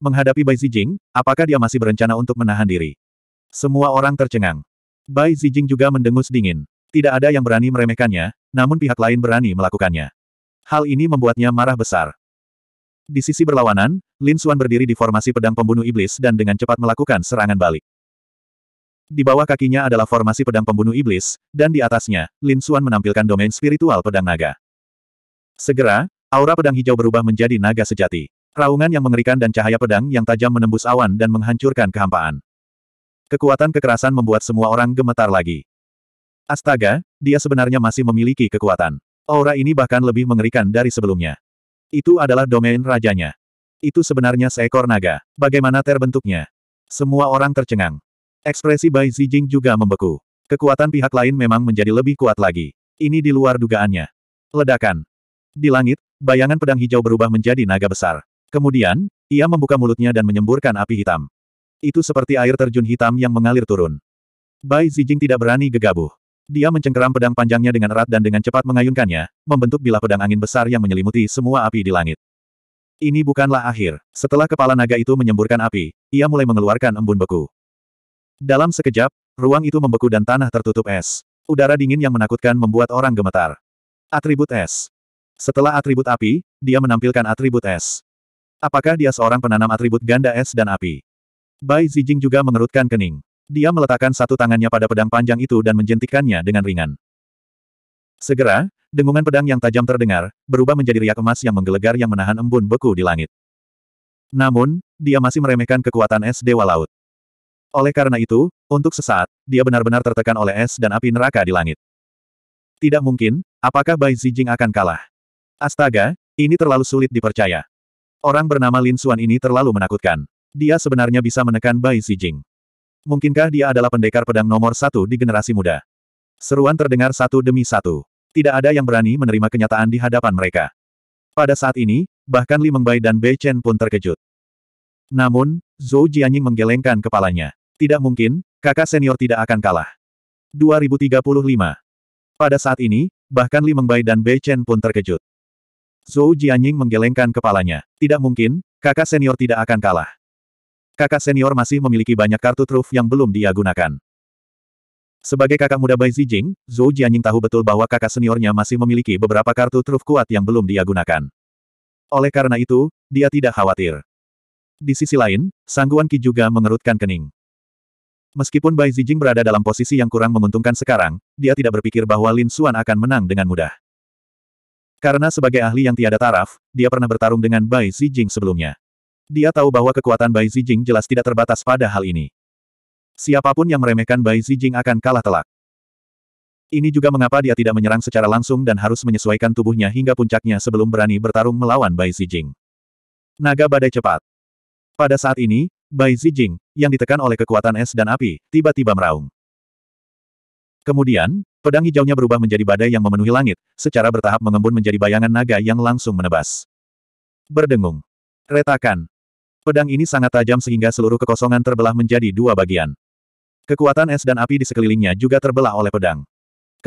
Menghadapi Bai Zijing, apakah dia masih berencana untuk menahan diri? Semua orang tercengang. Bai Zijing juga mendengus dingin. Tidak ada yang berani meremehkannya, namun pihak lain berani melakukannya. Hal ini membuatnya marah besar. Di sisi berlawanan, Lin Suan berdiri di formasi pedang pembunuh iblis dan dengan cepat melakukan serangan balik. Di bawah kakinya adalah formasi pedang pembunuh iblis, dan di atasnya, Lin Xuan menampilkan domain spiritual pedang naga. Segera, aura pedang hijau berubah menjadi naga sejati. Raungan yang mengerikan dan cahaya pedang yang tajam menembus awan dan menghancurkan kehampaan. Kekuatan kekerasan membuat semua orang gemetar lagi. Astaga, dia sebenarnya masih memiliki kekuatan. Aura ini bahkan lebih mengerikan dari sebelumnya. Itu adalah domain rajanya. Itu sebenarnya seekor naga. Bagaimana terbentuknya? Semua orang tercengang. Ekspresi Bai Zijing juga membeku. Kekuatan pihak lain memang menjadi lebih kuat lagi. Ini di luar dugaannya. Ledakan. Di langit, bayangan pedang hijau berubah menjadi naga besar. Kemudian, ia membuka mulutnya dan menyemburkan api hitam. Itu seperti air terjun hitam yang mengalir turun. Bai Zijing tidak berani gegabah. Dia mencengkeram pedang panjangnya dengan erat dan dengan cepat mengayunkannya, membentuk bilah pedang angin besar yang menyelimuti semua api di langit. Ini bukanlah akhir. Setelah kepala naga itu menyemburkan api, ia mulai mengeluarkan embun beku. Dalam sekejap, ruang itu membeku dan tanah tertutup es. Udara dingin yang menakutkan membuat orang gemetar. Atribut es. Setelah atribut api, dia menampilkan atribut es. Apakah dia seorang penanam atribut ganda es dan api? Bai Zijing juga mengerutkan kening. Dia meletakkan satu tangannya pada pedang panjang itu dan menjentikannya dengan ringan. Segera, dengungan pedang yang tajam terdengar, berubah menjadi riak emas yang menggelegar yang menahan embun beku di langit. Namun, dia masih meremehkan kekuatan es Dewa Laut. Oleh karena itu, untuk sesaat, dia benar-benar tertekan oleh es dan api neraka di langit. Tidak mungkin, apakah Bai Zijing akan kalah? Astaga, ini terlalu sulit dipercaya. Orang bernama Lin Xuan ini terlalu menakutkan. Dia sebenarnya bisa menekan Bai Zijing. Mungkinkah dia adalah pendekar pedang nomor satu di generasi muda? Seruan terdengar satu demi satu. Tidak ada yang berani menerima kenyataan di hadapan mereka. Pada saat ini, bahkan Li Mengbai dan Bei Chen pun terkejut. Namun, Zhou Jianying menggelengkan kepalanya. Tidak mungkin, kakak senior tidak akan kalah. 2035. Pada saat ini, bahkan Li Mengbai dan Bei Chen pun terkejut. Zhou Jianying menggelengkan kepalanya. Tidak mungkin, kakak senior tidak akan kalah. Kakak senior masih memiliki banyak kartu truf yang belum dia gunakan. Sebagai kakak muda Bai Zijing, Zhou Jianying tahu betul bahwa kakak seniornya masih memiliki beberapa kartu truf kuat yang belum dia gunakan. Oleh karena itu, dia tidak khawatir. Di sisi lain, Sangguan Qi juga mengerutkan kening. Meskipun Bai Zijing berada dalam posisi yang kurang menguntungkan sekarang, dia tidak berpikir bahwa Lin Xuan akan menang dengan mudah. Karena sebagai ahli yang tiada taraf, dia pernah bertarung dengan Bai Zijing sebelumnya. Dia tahu bahwa kekuatan Bai Zijing jelas tidak terbatas pada hal ini. Siapapun yang meremehkan Bai Zijing akan kalah telak. Ini juga mengapa dia tidak menyerang secara langsung dan harus menyesuaikan tubuhnya hingga puncaknya sebelum berani bertarung melawan Bai Zijing. Naga Badai Cepat Pada saat ini, Bai Zijing, yang ditekan oleh kekuatan es dan api, tiba-tiba meraung. Kemudian, pedang hijaunya berubah menjadi badai yang memenuhi langit, secara bertahap mengembun menjadi bayangan naga yang langsung menebas. Berdengung. Retakan. Pedang ini sangat tajam sehingga seluruh kekosongan terbelah menjadi dua bagian. Kekuatan es dan api di sekelilingnya juga terbelah oleh pedang.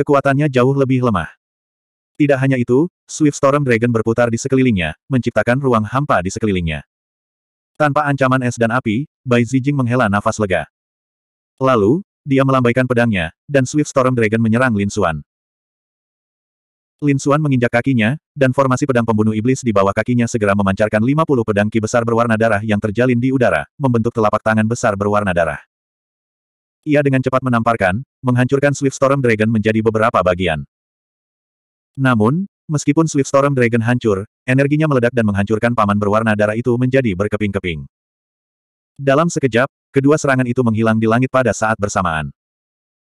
Kekuatannya jauh lebih lemah. Tidak hanya itu, Swift Storm Dragon berputar di sekelilingnya, menciptakan ruang hampa di sekelilingnya. Tanpa ancaman es dan api, Bai Zijing menghela nafas lega. Lalu, dia melambaikan pedangnya, dan Swift Storm Dragon menyerang Lin Xuan. Lin Xuan menginjak kakinya, dan formasi pedang pembunuh iblis di bawah kakinya segera memancarkan 50 pedang ki besar berwarna darah yang terjalin di udara, membentuk telapak tangan besar berwarna darah. Ia dengan cepat menamparkan, menghancurkan Swift Storm Dragon menjadi beberapa bagian. Namun, Meskipun Swift Storm Dragon hancur, energinya meledak dan menghancurkan paman berwarna darah itu menjadi berkeping-keping. Dalam sekejap, kedua serangan itu menghilang di langit pada saat bersamaan.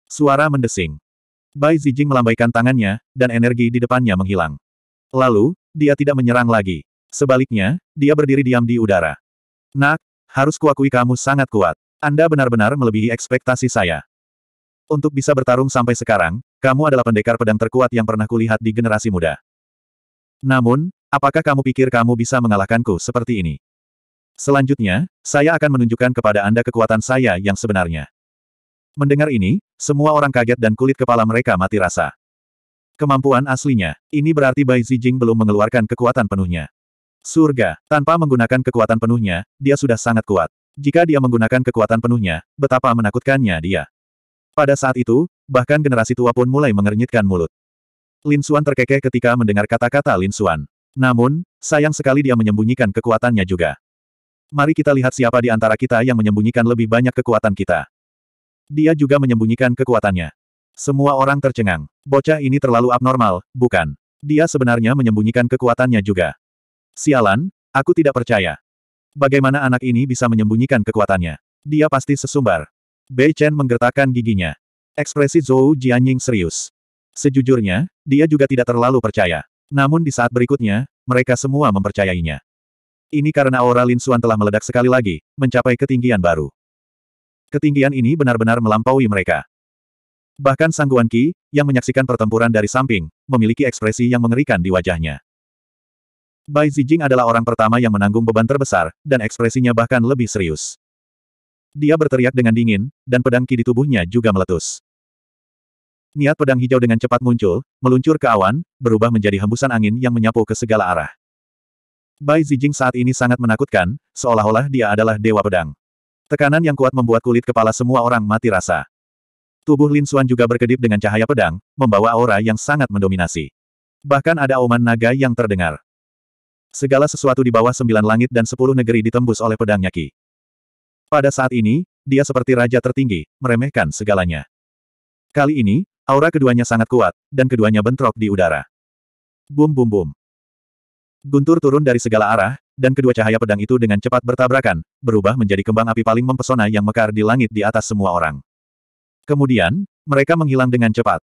Suara mendesing. Bai Zijing melambaikan tangannya, dan energi di depannya menghilang. Lalu, dia tidak menyerang lagi. Sebaliknya, dia berdiri diam di udara. Nak, harus kuakui kamu sangat kuat. Anda benar-benar melebihi ekspektasi saya. Untuk bisa bertarung sampai sekarang, kamu adalah pendekar pedang terkuat yang pernah kulihat di generasi muda. Namun, apakah kamu pikir kamu bisa mengalahkanku seperti ini? Selanjutnya, saya akan menunjukkan kepada Anda kekuatan saya yang sebenarnya. Mendengar ini, semua orang kaget dan kulit kepala mereka mati rasa. Kemampuan aslinya, ini berarti Bai Zijing belum mengeluarkan kekuatan penuhnya. Surga, tanpa menggunakan kekuatan penuhnya, dia sudah sangat kuat. Jika dia menggunakan kekuatan penuhnya, betapa menakutkannya dia. Pada saat itu, bahkan generasi tua pun mulai mengernyitkan mulut. Lin Xuan terkekeh ketika mendengar kata-kata Lin Xuan. Namun, sayang sekali dia menyembunyikan kekuatannya juga. Mari kita lihat siapa di antara kita yang menyembunyikan lebih banyak kekuatan kita. Dia juga menyembunyikan kekuatannya. Semua orang tercengang. Bocah ini terlalu abnormal, bukan? Dia sebenarnya menyembunyikan kekuatannya juga. Sialan, aku tidak percaya. Bagaimana anak ini bisa menyembunyikan kekuatannya? Dia pasti sesumbar. Bei Chen menggertakkan giginya. Ekspresi Zhou Jianying serius. Sejujurnya, dia juga tidak terlalu percaya. Namun di saat berikutnya, mereka semua mempercayainya. Ini karena aura Lin Xuan telah meledak sekali lagi, mencapai ketinggian baru. Ketinggian ini benar-benar melampaui mereka. Bahkan Sang Guan Qi, yang menyaksikan pertempuran dari samping, memiliki ekspresi yang mengerikan di wajahnya. Bai Zijing adalah orang pertama yang menanggung beban terbesar, dan ekspresinya bahkan lebih serius. Dia berteriak dengan dingin, dan pedang ki di tubuhnya juga meletus. Niat pedang hijau dengan cepat muncul, meluncur ke awan, berubah menjadi hembusan angin yang menyapu ke segala arah. Bai Zijing saat ini sangat menakutkan, seolah-olah dia adalah dewa pedang. Tekanan yang kuat membuat kulit kepala semua orang mati rasa. Tubuh Lin Xuan juga berkedip dengan cahaya pedang, membawa aura yang sangat mendominasi. Bahkan ada auman naga yang terdengar. Segala sesuatu di bawah sembilan langit dan sepuluh negeri ditembus oleh pedangnya Ki. Pada saat ini, dia seperti raja tertinggi, meremehkan segalanya. Kali ini, Aura keduanya sangat kuat, dan keduanya bentrok di udara. Bum bum bum. Guntur turun dari segala arah, dan kedua cahaya pedang itu dengan cepat bertabrakan, berubah menjadi kembang api paling mempesona yang mekar di langit di atas semua orang. Kemudian, mereka menghilang dengan cepat.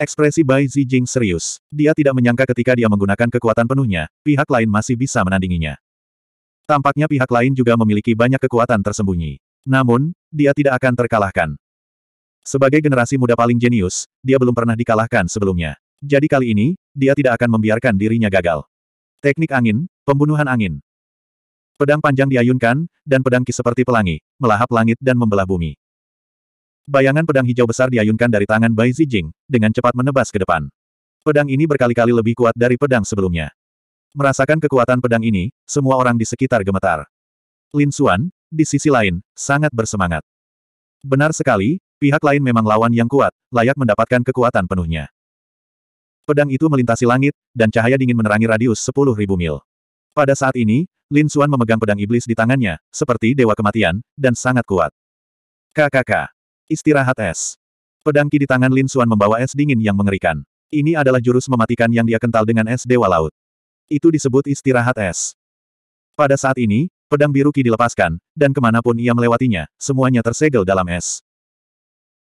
Ekspresi Bai Zijing serius. Dia tidak menyangka ketika dia menggunakan kekuatan penuhnya, pihak lain masih bisa menandinginya. Tampaknya pihak lain juga memiliki banyak kekuatan tersembunyi. Namun, dia tidak akan terkalahkan. Sebagai generasi muda paling jenius, dia belum pernah dikalahkan sebelumnya. Jadi kali ini, dia tidak akan membiarkan dirinya gagal. Teknik angin, pembunuhan angin. Pedang panjang diayunkan, dan pedang ki seperti pelangi, melahap langit dan membelah bumi. Bayangan pedang hijau besar diayunkan dari tangan Bai Zijing, dengan cepat menebas ke depan. Pedang ini berkali-kali lebih kuat dari pedang sebelumnya. Merasakan kekuatan pedang ini, semua orang di sekitar gemetar. Lin Xuan, di sisi lain, sangat bersemangat. Benar sekali, Pihak lain memang lawan yang kuat, layak mendapatkan kekuatan penuhnya. Pedang itu melintasi langit, dan cahaya dingin menerangi radius ribu mil. Pada saat ini, Lin Xuan memegang pedang iblis di tangannya, seperti dewa kematian, dan sangat kuat. KKK. Istirahat es. Pedang ki di tangan Lin Xuan membawa es dingin yang mengerikan. Ini adalah jurus mematikan yang dia kental dengan es dewa laut. Itu disebut istirahat es. Pada saat ini, pedang biru ki dilepaskan, dan kemanapun ia melewatinya, semuanya tersegel dalam es.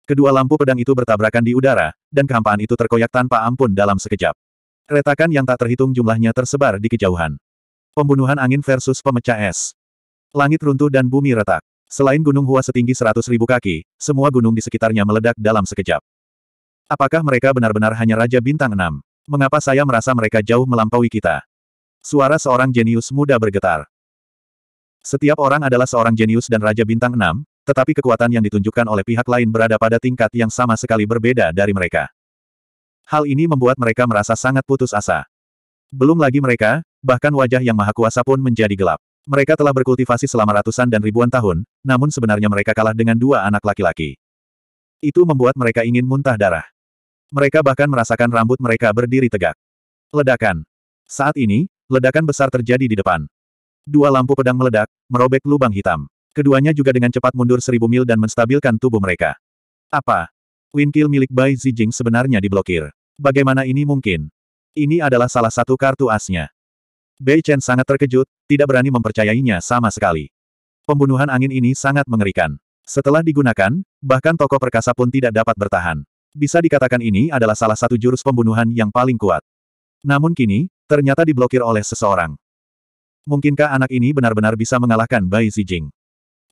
Kedua lampu pedang itu bertabrakan di udara, dan kehampaan itu terkoyak tanpa ampun dalam sekejap. Retakan yang tak terhitung jumlahnya tersebar di kejauhan. Pembunuhan angin versus pemecah es. Langit runtuh dan bumi retak. Selain gunung Hua setinggi 100 ribu kaki, semua gunung di sekitarnya meledak dalam sekejap. Apakah mereka benar-benar hanya Raja Bintang enam? Mengapa saya merasa mereka jauh melampaui kita? Suara seorang jenius muda bergetar. Setiap orang adalah seorang jenius dan Raja Bintang enam tetapi kekuatan yang ditunjukkan oleh pihak lain berada pada tingkat yang sama sekali berbeda dari mereka. Hal ini membuat mereka merasa sangat putus asa. Belum lagi mereka, bahkan wajah yang maha kuasa pun menjadi gelap. Mereka telah berkultivasi selama ratusan dan ribuan tahun, namun sebenarnya mereka kalah dengan dua anak laki-laki. Itu membuat mereka ingin muntah darah. Mereka bahkan merasakan rambut mereka berdiri tegak. Ledakan. Saat ini, ledakan besar terjadi di depan. Dua lampu pedang meledak, merobek lubang hitam. Keduanya juga dengan cepat mundur seribu mil dan menstabilkan tubuh mereka. Apa? Winkill milik Bai Zijing sebenarnya diblokir. Bagaimana ini mungkin? Ini adalah salah satu kartu asnya. Bei Chen sangat terkejut, tidak berani mempercayainya sama sekali. Pembunuhan angin ini sangat mengerikan. Setelah digunakan, bahkan tokoh perkasa pun tidak dapat bertahan. Bisa dikatakan ini adalah salah satu jurus pembunuhan yang paling kuat. Namun kini, ternyata diblokir oleh seseorang. Mungkinkah anak ini benar-benar bisa mengalahkan Bai Zijing?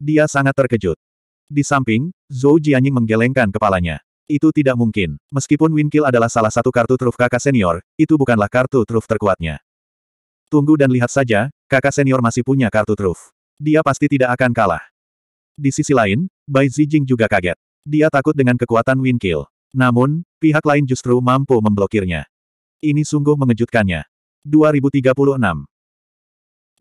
Dia sangat terkejut. Di samping, Zhou Jianying menggelengkan kepalanya. Itu tidak mungkin. Meskipun Winkil adalah salah satu kartu truf kakak senior, itu bukanlah kartu truf terkuatnya. Tunggu dan lihat saja, kakak senior masih punya kartu truf. Dia pasti tidak akan kalah. Di sisi lain, Bai Zijing juga kaget. Dia takut dengan kekuatan Winkil. Namun, pihak lain justru mampu memblokirnya. Ini sungguh mengejutkannya. 2036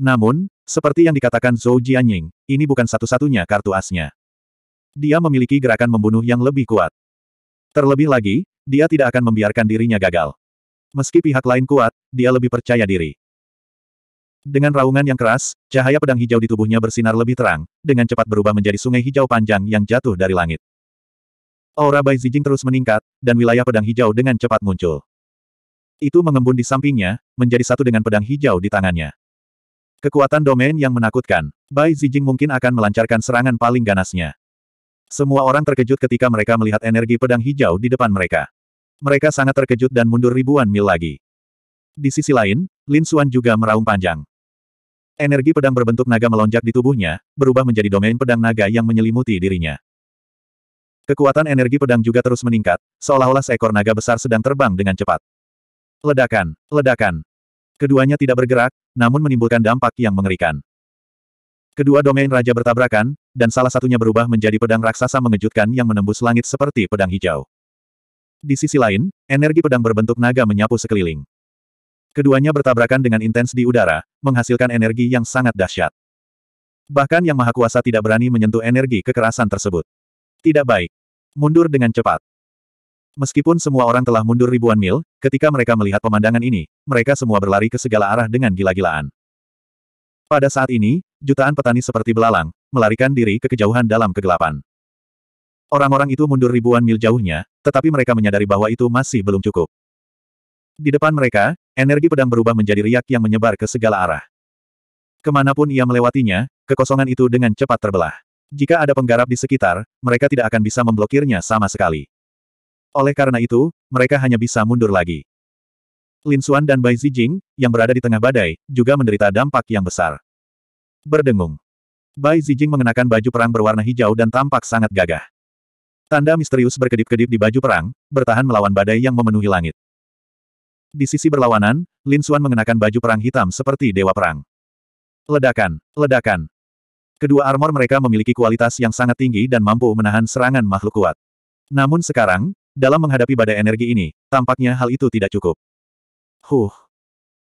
Namun, seperti yang dikatakan Zhou Jianying, ini bukan satu-satunya kartu asnya. Dia memiliki gerakan membunuh yang lebih kuat. Terlebih lagi, dia tidak akan membiarkan dirinya gagal. Meski pihak lain kuat, dia lebih percaya diri. Dengan raungan yang keras, cahaya pedang hijau di tubuhnya bersinar lebih terang, dengan cepat berubah menjadi sungai hijau panjang yang jatuh dari langit. Aura Bai Zijing terus meningkat, dan wilayah pedang hijau dengan cepat muncul. Itu mengembun di sampingnya, menjadi satu dengan pedang hijau di tangannya. Kekuatan domain yang menakutkan. Bai Zijing mungkin akan melancarkan serangan paling ganasnya. Semua orang terkejut ketika mereka melihat energi pedang hijau di depan mereka. Mereka sangat terkejut dan mundur ribuan mil lagi. Di sisi lain, Lin Xuan juga meraung panjang. Energi pedang berbentuk naga melonjak di tubuhnya, berubah menjadi domain pedang naga yang menyelimuti dirinya. Kekuatan energi pedang juga terus meningkat, seolah-olah seekor naga besar sedang terbang dengan cepat. Ledakan, ledakan. Keduanya tidak bergerak, namun menimbulkan dampak yang mengerikan. Kedua domain raja bertabrakan, dan salah satunya berubah menjadi pedang raksasa mengejutkan yang menembus langit seperti pedang hijau. Di sisi lain, energi pedang berbentuk naga menyapu sekeliling. Keduanya bertabrakan dengan intens di udara, menghasilkan energi yang sangat dahsyat. Bahkan Yang Maha Kuasa tidak berani menyentuh energi kekerasan tersebut. Tidak baik. Mundur dengan cepat. Meskipun semua orang telah mundur ribuan mil, ketika mereka melihat pemandangan ini, mereka semua berlari ke segala arah dengan gila-gilaan. Pada saat ini, jutaan petani seperti belalang, melarikan diri ke kejauhan dalam kegelapan. Orang-orang itu mundur ribuan mil jauhnya, tetapi mereka menyadari bahwa itu masih belum cukup. Di depan mereka, energi pedang berubah menjadi riak yang menyebar ke segala arah. Kemanapun ia melewatinya, kekosongan itu dengan cepat terbelah. Jika ada penggarap di sekitar, mereka tidak akan bisa memblokirnya sama sekali. Oleh karena itu, mereka hanya bisa mundur lagi. Lin Xuan dan Bai Zijing, yang berada di tengah badai, juga menderita dampak yang besar. Berdengung. Bai Zijing mengenakan baju perang berwarna hijau dan tampak sangat gagah. Tanda misterius berkedip-kedip di baju perang, bertahan melawan badai yang memenuhi langit. Di sisi berlawanan, Lin Xuan mengenakan baju perang hitam seperti dewa perang. Ledakan, ledakan. Kedua armor mereka memiliki kualitas yang sangat tinggi dan mampu menahan serangan makhluk kuat. Namun sekarang, dalam menghadapi badai energi ini, tampaknya hal itu tidak cukup. Huh.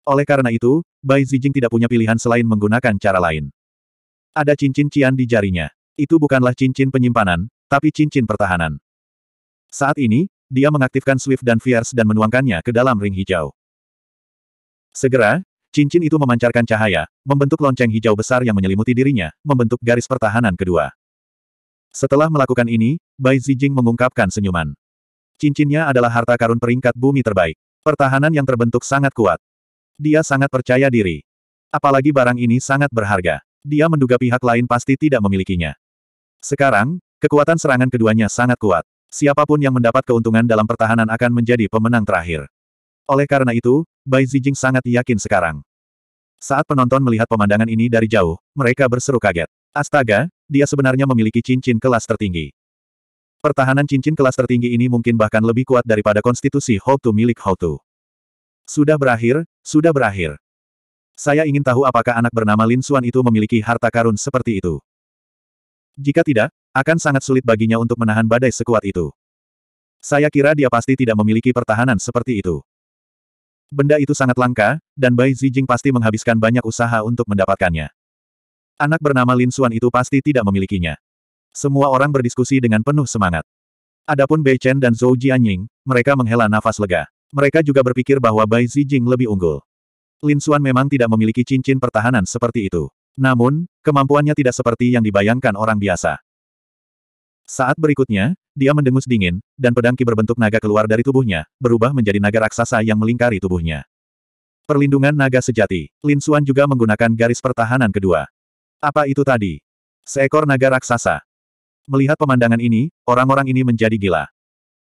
Oleh karena itu, Bai Zijing tidak punya pilihan selain menggunakan cara lain. Ada cincin cian di jarinya. Itu bukanlah cincin penyimpanan, tapi cincin pertahanan. Saat ini, dia mengaktifkan Swift dan Fierce dan menuangkannya ke dalam ring hijau. Segera, cincin itu memancarkan cahaya, membentuk lonceng hijau besar yang menyelimuti dirinya, membentuk garis pertahanan kedua. Setelah melakukan ini, Bai Zijing mengungkapkan senyuman. Cincinnya adalah harta karun peringkat bumi terbaik. Pertahanan yang terbentuk sangat kuat. Dia sangat percaya diri. Apalagi barang ini sangat berharga. Dia menduga pihak lain pasti tidak memilikinya. Sekarang, kekuatan serangan keduanya sangat kuat. Siapapun yang mendapat keuntungan dalam pertahanan akan menjadi pemenang terakhir. Oleh karena itu, Bai Zijing sangat yakin sekarang. Saat penonton melihat pemandangan ini dari jauh, mereka berseru kaget. Astaga, dia sebenarnya memiliki cincin kelas tertinggi. Pertahanan cincin kelas tertinggi ini mungkin bahkan lebih kuat daripada konstitusi Houtu milik Houtu. Sudah berakhir, sudah berakhir. Saya ingin tahu apakah anak bernama Lin Suan itu memiliki harta karun seperti itu. Jika tidak, akan sangat sulit baginya untuk menahan badai sekuat itu. Saya kira dia pasti tidak memiliki pertahanan seperti itu. Benda itu sangat langka, dan Bai Zijing pasti menghabiskan banyak usaha untuk mendapatkannya. Anak bernama Lin Suan itu pasti tidak memilikinya. Semua orang berdiskusi dengan penuh semangat. Adapun Bei Chen dan Zhou Jianying, mereka menghela nafas lega. Mereka juga berpikir bahwa Bai Zijing lebih unggul. Lin Xuan memang tidak memiliki cincin pertahanan seperti itu. Namun, kemampuannya tidak seperti yang dibayangkan orang biasa. Saat berikutnya, dia mendengus dingin, dan pedang ki berbentuk naga keluar dari tubuhnya, berubah menjadi naga raksasa yang melingkari tubuhnya. Perlindungan naga sejati, Lin Xuan juga menggunakan garis pertahanan kedua. Apa itu tadi? Seekor naga raksasa. Melihat pemandangan ini, orang-orang ini menjadi gila.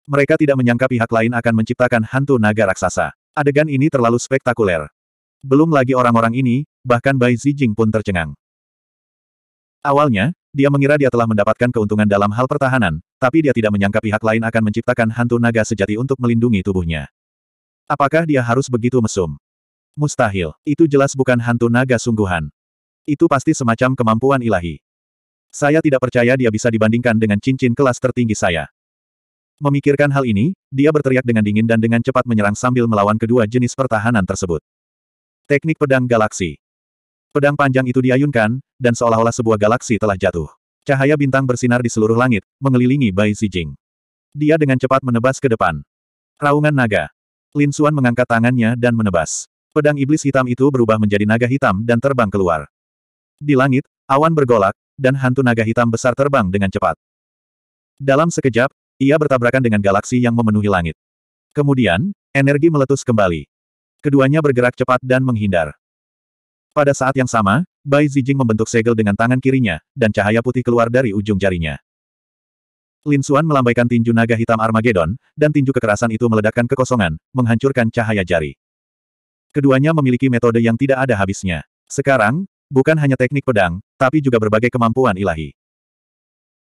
Mereka tidak menyangka pihak lain akan menciptakan hantu naga raksasa. Adegan ini terlalu spektakuler. Belum lagi orang-orang ini, bahkan Bai Zijing pun tercengang. Awalnya, dia mengira dia telah mendapatkan keuntungan dalam hal pertahanan, tapi dia tidak menyangka pihak lain akan menciptakan hantu naga sejati untuk melindungi tubuhnya. Apakah dia harus begitu mesum? Mustahil, itu jelas bukan hantu naga sungguhan. Itu pasti semacam kemampuan ilahi. Saya tidak percaya dia bisa dibandingkan dengan cincin kelas tertinggi saya. Memikirkan hal ini, dia berteriak dengan dingin dan dengan cepat menyerang sambil melawan kedua jenis pertahanan tersebut. Teknik pedang galaksi. Pedang panjang itu diayunkan, dan seolah-olah sebuah galaksi telah jatuh. Cahaya bintang bersinar di seluruh langit, mengelilingi Bai Zijing. Dia dengan cepat menebas ke depan. Raungan naga. Lin Xuan mengangkat tangannya dan menebas. Pedang iblis hitam itu berubah menjadi naga hitam dan terbang keluar. Di langit, awan bergolak, dan hantu naga hitam besar terbang dengan cepat. Dalam sekejap, ia bertabrakan dengan galaksi yang memenuhi langit. Kemudian, energi meletus kembali. Keduanya bergerak cepat dan menghindar. Pada saat yang sama, Bai Zijing membentuk segel dengan tangan kirinya, dan cahaya putih keluar dari ujung jarinya. Lin Xuan melambaikan tinju naga hitam Armageddon, dan tinju kekerasan itu meledakkan kekosongan, menghancurkan cahaya jari. Keduanya memiliki metode yang tidak ada habisnya. Sekarang, Bukan hanya teknik pedang, tapi juga berbagai kemampuan ilahi.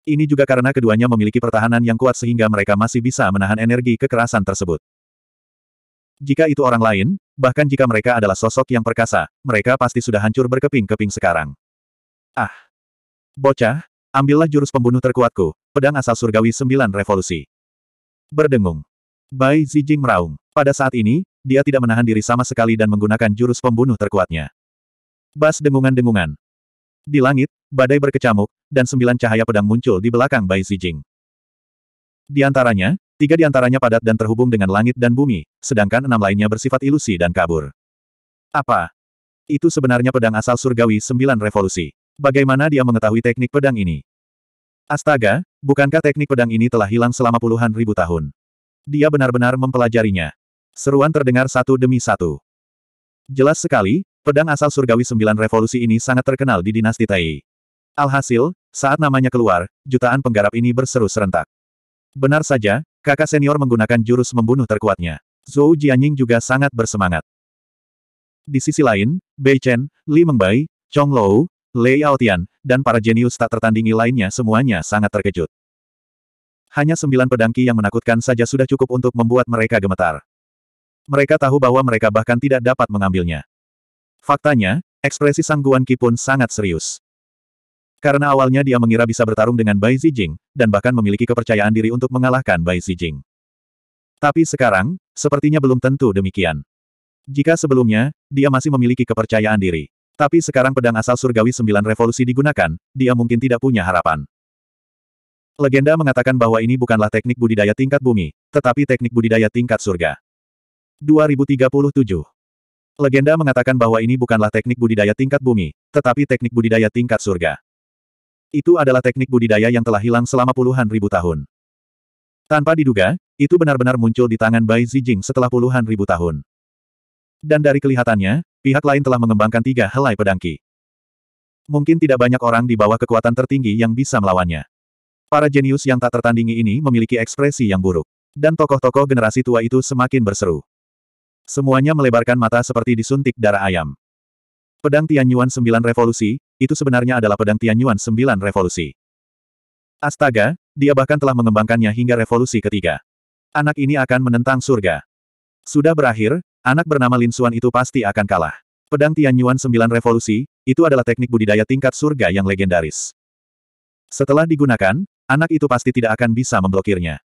Ini juga karena keduanya memiliki pertahanan yang kuat sehingga mereka masih bisa menahan energi kekerasan tersebut. Jika itu orang lain, bahkan jika mereka adalah sosok yang perkasa, mereka pasti sudah hancur berkeping-keping sekarang. Ah! Bocah, ambillah jurus pembunuh terkuatku, pedang asal surgawi sembilan revolusi. Berdengung. Bai Zijing meraung. Pada saat ini, dia tidak menahan diri sama sekali dan menggunakan jurus pembunuh terkuatnya. Bas dengungan-dengungan. Di langit, badai berkecamuk, dan sembilan cahaya pedang muncul di belakang Bai Zijing. Di antaranya, tiga di antaranya padat dan terhubung dengan langit dan bumi, sedangkan enam lainnya bersifat ilusi dan kabur. Apa? Itu sebenarnya pedang asal surgawi sembilan revolusi. Bagaimana dia mengetahui teknik pedang ini? Astaga, bukankah teknik pedang ini telah hilang selama puluhan ribu tahun? Dia benar-benar mempelajarinya. Seruan terdengar satu demi satu. Jelas sekali, Pedang asal surgawi sembilan revolusi ini sangat terkenal di dinasti Tai. Alhasil, saat namanya keluar, jutaan penggarap ini berseru serentak. Benar saja, kakak senior menggunakan jurus membunuh terkuatnya. Zhou Jianying juga sangat bersemangat. Di sisi lain, Bei Chen, Li Mengbai, Chong Lou, Lei Aotian, dan para jenius tak tertandingi lainnya semuanya sangat terkejut. Hanya sembilan pedangki yang menakutkan saja sudah cukup untuk membuat mereka gemetar. Mereka tahu bahwa mereka bahkan tidak dapat mengambilnya. Faktanya, ekspresi Sang Guan Qi pun sangat serius. Karena awalnya dia mengira bisa bertarung dengan Bai Zijing, dan bahkan memiliki kepercayaan diri untuk mengalahkan Bai Zijing. Tapi sekarang, sepertinya belum tentu demikian. Jika sebelumnya, dia masih memiliki kepercayaan diri. Tapi sekarang pedang asal surgawi sembilan revolusi digunakan, dia mungkin tidak punya harapan. Legenda mengatakan bahwa ini bukanlah teknik budidaya tingkat bumi, tetapi teknik budidaya tingkat surga. 2037 Legenda mengatakan bahwa ini bukanlah teknik budidaya tingkat bumi, tetapi teknik budidaya tingkat surga. Itu adalah teknik budidaya yang telah hilang selama puluhan ribu tahun. Tanpa diduga, itu benar-benar muncul di tangan Bai Zijing setelah puluhan ribu tahun. Dan dari kelihatannya, pihak lain telah mengembangkan tiga helai pedangki. Mungkin tidak banyak orang di bawah kekuatan tertinggi yang bisa melawannya. Para jenius yang tak tertandingi ini memiliki ekspresi yang buruk. Dan tokoh-tokoh generasi tua itu semakin berseru. Semuanya melebarkan mata seperti disuntik darah ayam. Pedang Tianyuan Sembilan Revolusi, itu sebenarnya adalah pedang Tianyuan Sembilan Revolusi. Astaga, dia bahkan telah mengembangkannya hingga revolusi ketiga. Anak ini akan menentang surga. Sudah berakhir, anak bernama Lin Xuan itu pasti akan kalah. Pedang Tianyuan Sembilan Revolusi, itu adalah teknik budidaya tingkat surga yang legendaris. Setelah digunakan, anak itu pasti tidak akan bisa memblokirnya.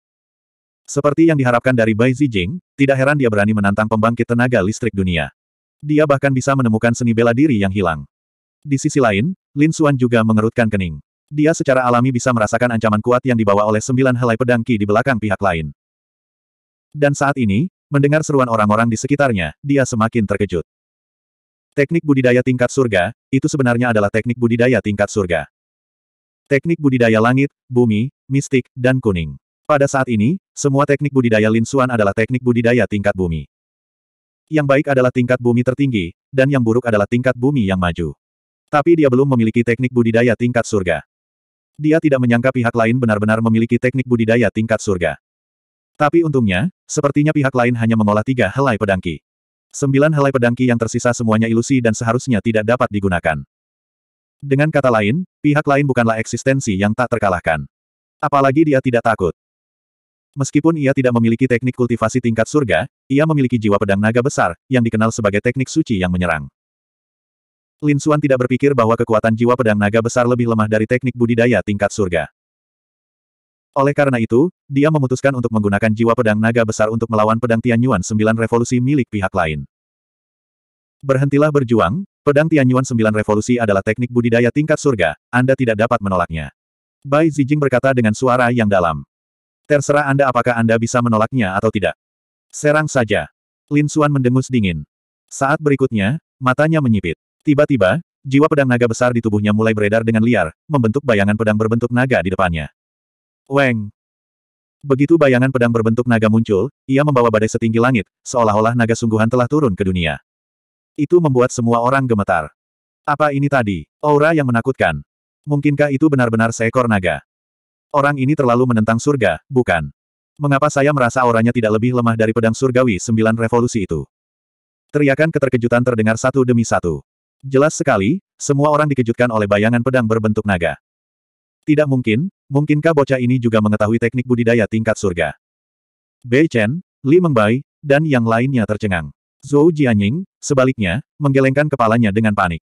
Seperti yang diharapkan dari Bai Zijing, tidak heran dia berani menantang pembangkit tenaga listrik dunia. Dia bahkan bisa menemukan seni bela diri yang hilang. Di sisi lain, Lin Xuan juga mengerutkan kening. Dia secara alami bisa merasakan ancaman kuat yang dibawa oleh sembilan helai pedang Ki di belakang pihak lain. Dan saat ini, mendengar seruan orang-orang di sekitarnya, dia semakin terkejut. Teknik budidaya tingkat surga, itu sebenarnya adalah teknik budidaya tingkat surga. Teknik budidaya langit, bumi, mistik, dan kuning. Pada saat ini, semua teknik budidaya Lin Xuan adalah teknik budidaya tingkat bumi. Yang baik adalah tingkat bumi tertinggi, dan yang buruk adalah tingkat bumi yang maju. Tapi dia belum memiliki teknik budidaya tingkat surga. Dia tidak menyangka pihak lain benar-benar memiliki teknik budidaya tingkat surga. Tapi untungnya, sepertinya pihak lain hanya mengolah tiga helai pedangki. Sembilan helai pedangki yang tersisa semuanya ilusi dan seharusnya tidak dapat digunakan. Dengan kata lain, pihak lain bukanlah eksistensi yang tak terkalahkan. Apalagi dia tidak takut. Meskipun ia tidak memiliki teknik kultivasi tingkat surga, ia memiliki jiwa pedang naga besar, yang dikenal sebagai teknik suci yang menyerang. Lin Xuan tidak berpikir bahwa kekuatan jiwa pedang naga besar lebih lemah dari teknik budidaya tingkat surga. Oleh karena itu, dia memutuskan untuk menggunakan jiwa pedang naga besar untuk melawan pedang Tianyuan Sembilan Revolusi milik pihak lain. Berhentilah berjuang, pedang Tianyuan Sembilan Revolusi adalah teknik budidaya tingkat surga, Anda tidak dapat menolaknya. Bai Zijing berkata dengan suara yang dalam. Terserah Anda apakah Anda bisa menolaknya atau tidak. Serang saja. Lin Xuan mendengus dingin. Saat berikutnya, matanya menyipit. Tiba-tiba, jiwa pedang naga besar di tubuhnya mulai beredar dengan liar, membentuk bayangan pedang berbentuk naga di depannya. Weng! Begitu bayangan pedang berbentuk naga muncul, ia membawa badai setinggi langit, seolah-olah naga sungguhan telah turun ke dunia. Itu membuat semua orang gemetar. Apa ini tadi? Aura yang menakutkan. Mungkinkah itu benar-benar seekor naga? Orang ini terlalu menentang surga, bukan? Mengapa saya merasa auranya tidak lebih lemah dari pedang surgawi sembilan revolusi itu? Teriakan keterkejutan terdengar satu demi satu. Jelas sekali, semua orang dikejutkan oleh bayangan pedang berbentuk naga. Tidak mungkin, mungkinkah bocah ini juga mengetahui teknik budidaya tingkat surga? Bei Chen, Li Mengbai, dan yang lainnya tercengang. Zhou Jianying, sebaliknya, menggelengkan kepalanya dengan panik.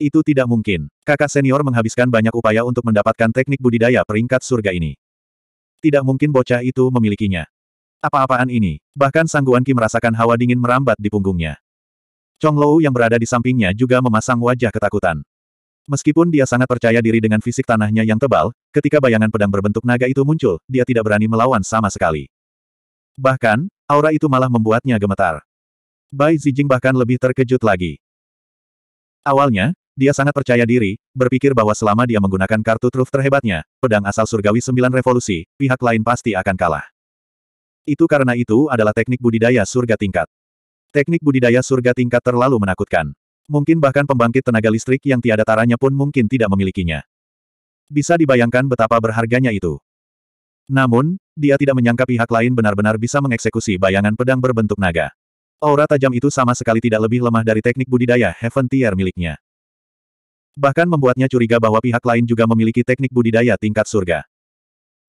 Itu tidak mungkin. Kakak senior menghabiskan banyak upaya untuk mendapatkan teknik budidaya peringkat surga ini. Tidak mungkin bocah itu memilikinya. Apa-apaan ini? Bahkan Sangguan Ki merasakan hawa dingin merambat di punggungnya. Chong Lou yang berada di sampingnya juga memasang wajah ketakutan. Meskipun dia sangat percaya diri dengan fisik tanahnya yang tebal, ketika bayangan pedang berbentuk naga itu muncul, dia tidak berani melawan sama sekali. Bahkan, aura itu malah membuatnya gemetar. Bai Zijing bahkan lebih terkejut lagi. Awalnya, dia sangat percaya diri, berpikir bahwa selama dia menggunakan kartu truf terhebatnya, pedang asal surgawi sembilan revolusi, pihak lain pasti akan kalah. Itu karena itu adalah teknik budidaya surga tingkat. Teknik budidaya surga tingkat terlalu menakutkan. Mungkin bahkan pembangkit tenaga listrik yang tiada taranya pun mungkin tidak memilikinya. Bisa dibayangkan betapa berharganya itu. Namun, dia tidak menyangka pihak lain benar-benar bisa mengeksekusi bayangan pedang berbentuk naga. Aura tajam itu sama sekali tidak lebih lemah dari teknik budidaya Heaven Tier miliknya. Bahkan membuatnya curiga bahwa pihak lain juga memiliki teknik budidaya tingkat surga.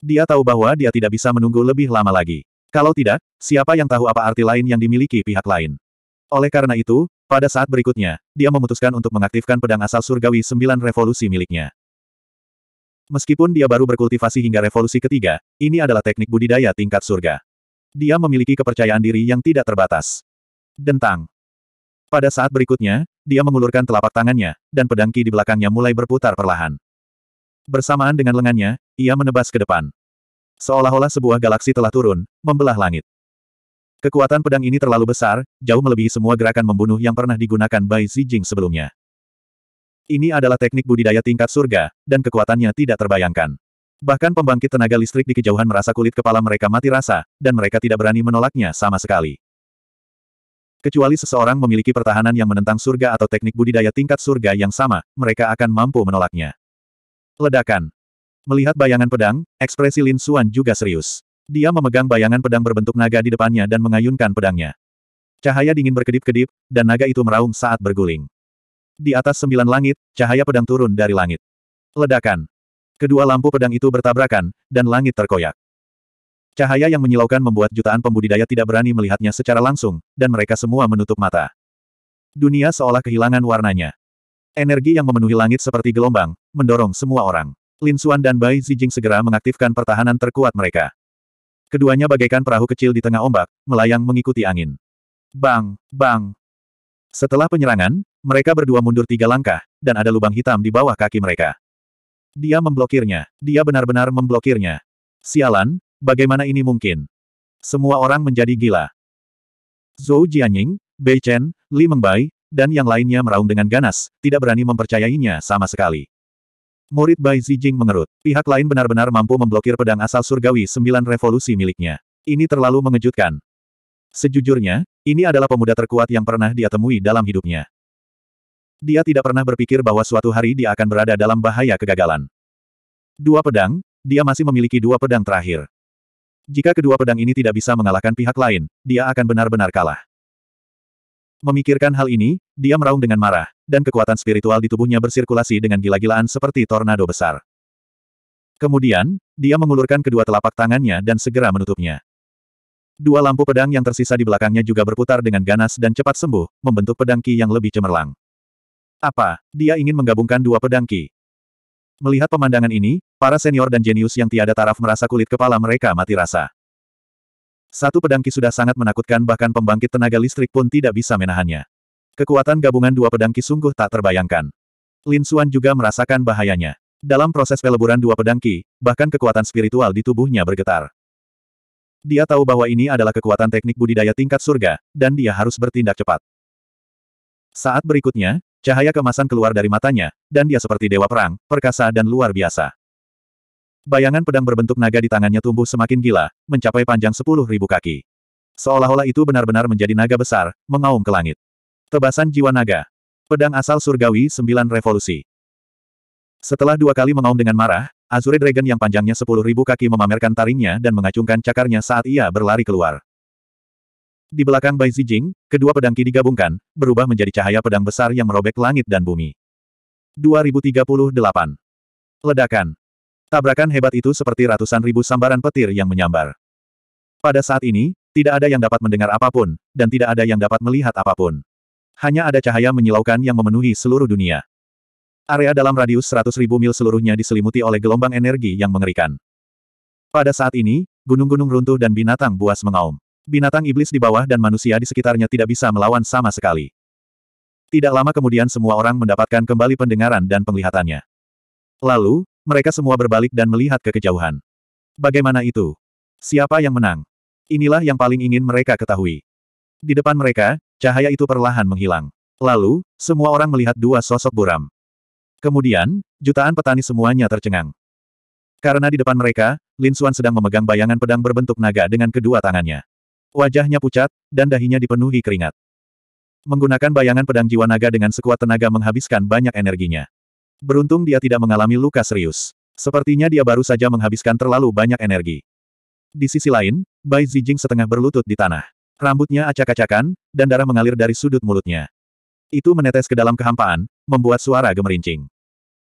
Dia tahu bahwa dia tidak bisa menunggu lebih lama lagi. Kalau tidak, siapa yang tahu apa arti lain yang dimiliki pihak lain. Oleh karena itu, pada saat berikutnya, dia memutuskan untuk mengaktifkan pedang asal surgawi sembilan revolusi miliknya. Meskipun dia baru berkultivasi hingga revolusi ketiga, ini adalah teknik budidaya tingkat surga. Dia memiliki kepercayaan diri yang tidak terbatas. Dentang. Pada saat berikutnya, dia mengulurkan telapak tangannya, dan pedang ki di belakangnya mulai berputar perlahan. Bersamaan dengan lengannya, ia menebas ke depan. Seolah-olah sebuah galaksi telah turun, membelah langit. Kekuatan pedang ini terlalu besar, jauh melebihi semua gerakan membunuh yang pernah digunakan Bai Zijing sebelumnya. Ini adalah teknik budidaya tingkat surga, dan kekuatannya tidak terbayangkan. Bahkan pembangkit tenaga listrik di kejauhan merasa kulit kepala mereka mati rasa, dan mereka tidak berani menolaknya sama sekali. Kecuali seseorang memiliki pertahanan yang menentang surga atau teknik budidaya tingkat surga yang sama, mereka akan mampu menolaknya. Ledakan. Melihat bayangan pedang, ekspresi Lin Suan juga serius. Dia memegang bayangan pedang berbentuk naga di depannya dan mengayunkan pedangnya. Cahaya dingin berkedip-kedip, dan naga itu meraung saat berguling. Di atas sembilan langit, cahaya pedang turun dari langit. Ledakan. Kedua lampu pedang itu bertabrakan, dan langit terkoyak. Cahaya yang menyilaukan membuat jutaan pembudidaya tidak berani melihatnya secara langsung, dan mereka semua menutup mata. Dunia seolah kehilangan warnanya. Energi yang memenuhi langit seperti gelombang, mendorong semua orang. Lin Xuan dan Bai Zijing segera mengaktifkan pertahanan terkuat mereka. Keduanya bagaikan perahu kecil di tengah ombak, melayang mengikuti angin. Bang, bang. Setelah penyerangan, mereka berdua mundur tiga langkah, dan ada lubang hitam di bawah kaki mereka. Dia memblokirnya. Dia benar-benar memblokirnya. Sialan, Bagaimana ini mungkin? Semua orang menjadi gila. Zhou Jianying, Bei Chen, Li Mengbai, dan yang lainnya meraung dengan ganas, tidak berani mempercayainya sama sekali. Murid Bai Zijing mengerut. Pihak lain benar-benar mampu memblokir pedang asal surgawi sembilan revolusi miliknya. Ini terlalu mengejutkan. Sejujurnya, ini adalah pemuda terkuat yang pernah dia temui dalam hidupnya. Dia tidak pernah berpikir bahwa suatu hari dia akan berada dalam bahaya kegagalan. Dua pedang, dia masih memiliki dua pedang terakhir. Jika kedua pedang ini tidak bisa mengalahkan pihak lain, dia akan benar-benar kalah. Memikirkan hal ini, dia meraung dengan marah, dan kekuatan spiritual di tubuhnya bersirkulasi dengan gila-gilaan seperti tornado besar. Kemudian, dia mengulurkan kedua telapak tangannya dan segera menutupnya. Dua lampu pedang yang tersisa di belakangnya juga berputar dengan ganas dan cepat sembuh, membentuk pedang ki yang lebih cemerlang. Apa, dia ingin menggabungkan dua pedang ki? Melihat pemandangan ini, para senior dan jenius yang tiada taraf merasa kulit kepala mereka mati rasa. Satu pedang Ki sudah sangat menakutkan bahkan pembangkit tenaga listrik pun tidak bisa menahannya. Kekuatan gabungan dua pedang Ki sungguh tak terbayangkan. Lin Suan juga merasakan bahayanya. Dalam proses peleburan dua pedang Ki, bahkan kekuatan spiritual di tubuhnya bergetar. Dia tahu bahwa ini adalah kekuatan teknik budidaya tingkat surga, dan dia harus bertindak cepat. Saat berikutnya, Cahaya kemasan keluar dari matanya, dan dia seperti dewa perang, perkasa dan luar biasa. Bayangan pedang berbentuk naga di tangannya tumbuh semakin gila, mencapai panjang sepuluh ribu kaki. Seolah-olah itu benar-benar menjadi naga besar, mengaum ke langit. Tebasan jiwa naga. Pedang asal surgawi sembilan revolusi. Setelah dua kali mengaum dengan marah, Azure Dragon yang panjangnya sepuluh ribu kaki memamerkan taringnya dan mengacungkan cakarnya saat ia berlari keluar. Di belakang Bai Zijing, kedua pedang Qi digabungkan, berubah menjadi cahaya pedang besar yang merobek langit dan bumi. 2038. Ledakan. Tabrakan hebat itu seperti ratusan ribu sambaran petir yang menyambar. Pada saat ini, tidak ada yang dapat mendengar apapun, dan tidak ada yang dapat melihat apapun. Hanya ada cahaya menyilaukan yang memenuhi seluruh dunia. Area dalam radius ribu mil seluruhnya diselimuti oleh gelombang energi yang mengerikan. Pada saat ini, gunung-gunung runtuh dan binatang buas mengaum. Binatang iblis di bawah dan manusia di sekitarnya tidak bisa melawan sama sekali. Tidak lama kemudian semua orang mendapatkan kembali pendengaran dan penglihatannya. Lalu, mereka semua berbalik dan melihat ke kejauhan. Bagaimana itu? Siapa yang menang? Inilah yang paling ingin mereka ketahui. Di depan mereka, cahaya itu perlahan menghilang. Lalu, semua orang melihat dua sosok buram. Kemudian, jutaan petani semuanya tercengang. Karena di depan mereka, Lin Xuan sedang memegang bayangan pedang berbentuk naga dengan kedua tangannya. Wajahnya pucat, dan dahinya dipenuhi keringat. Menggunakan bayangan pedang jiwa naga dengan sekuat tenaga menghabiskan banyak energinya. Beruntung dia tidak mengalami luka serius. Sepertinya dia baru saja menghabiskan terlalu banyak energi. Di sisi lain, Bai Zijing setengah berlutut di tanah. Rambutnya acak-acakan, dan darah mengalir dari sudut mulutnya. Itu menetes ke dalam kehampaan, membuat suara gemerincing.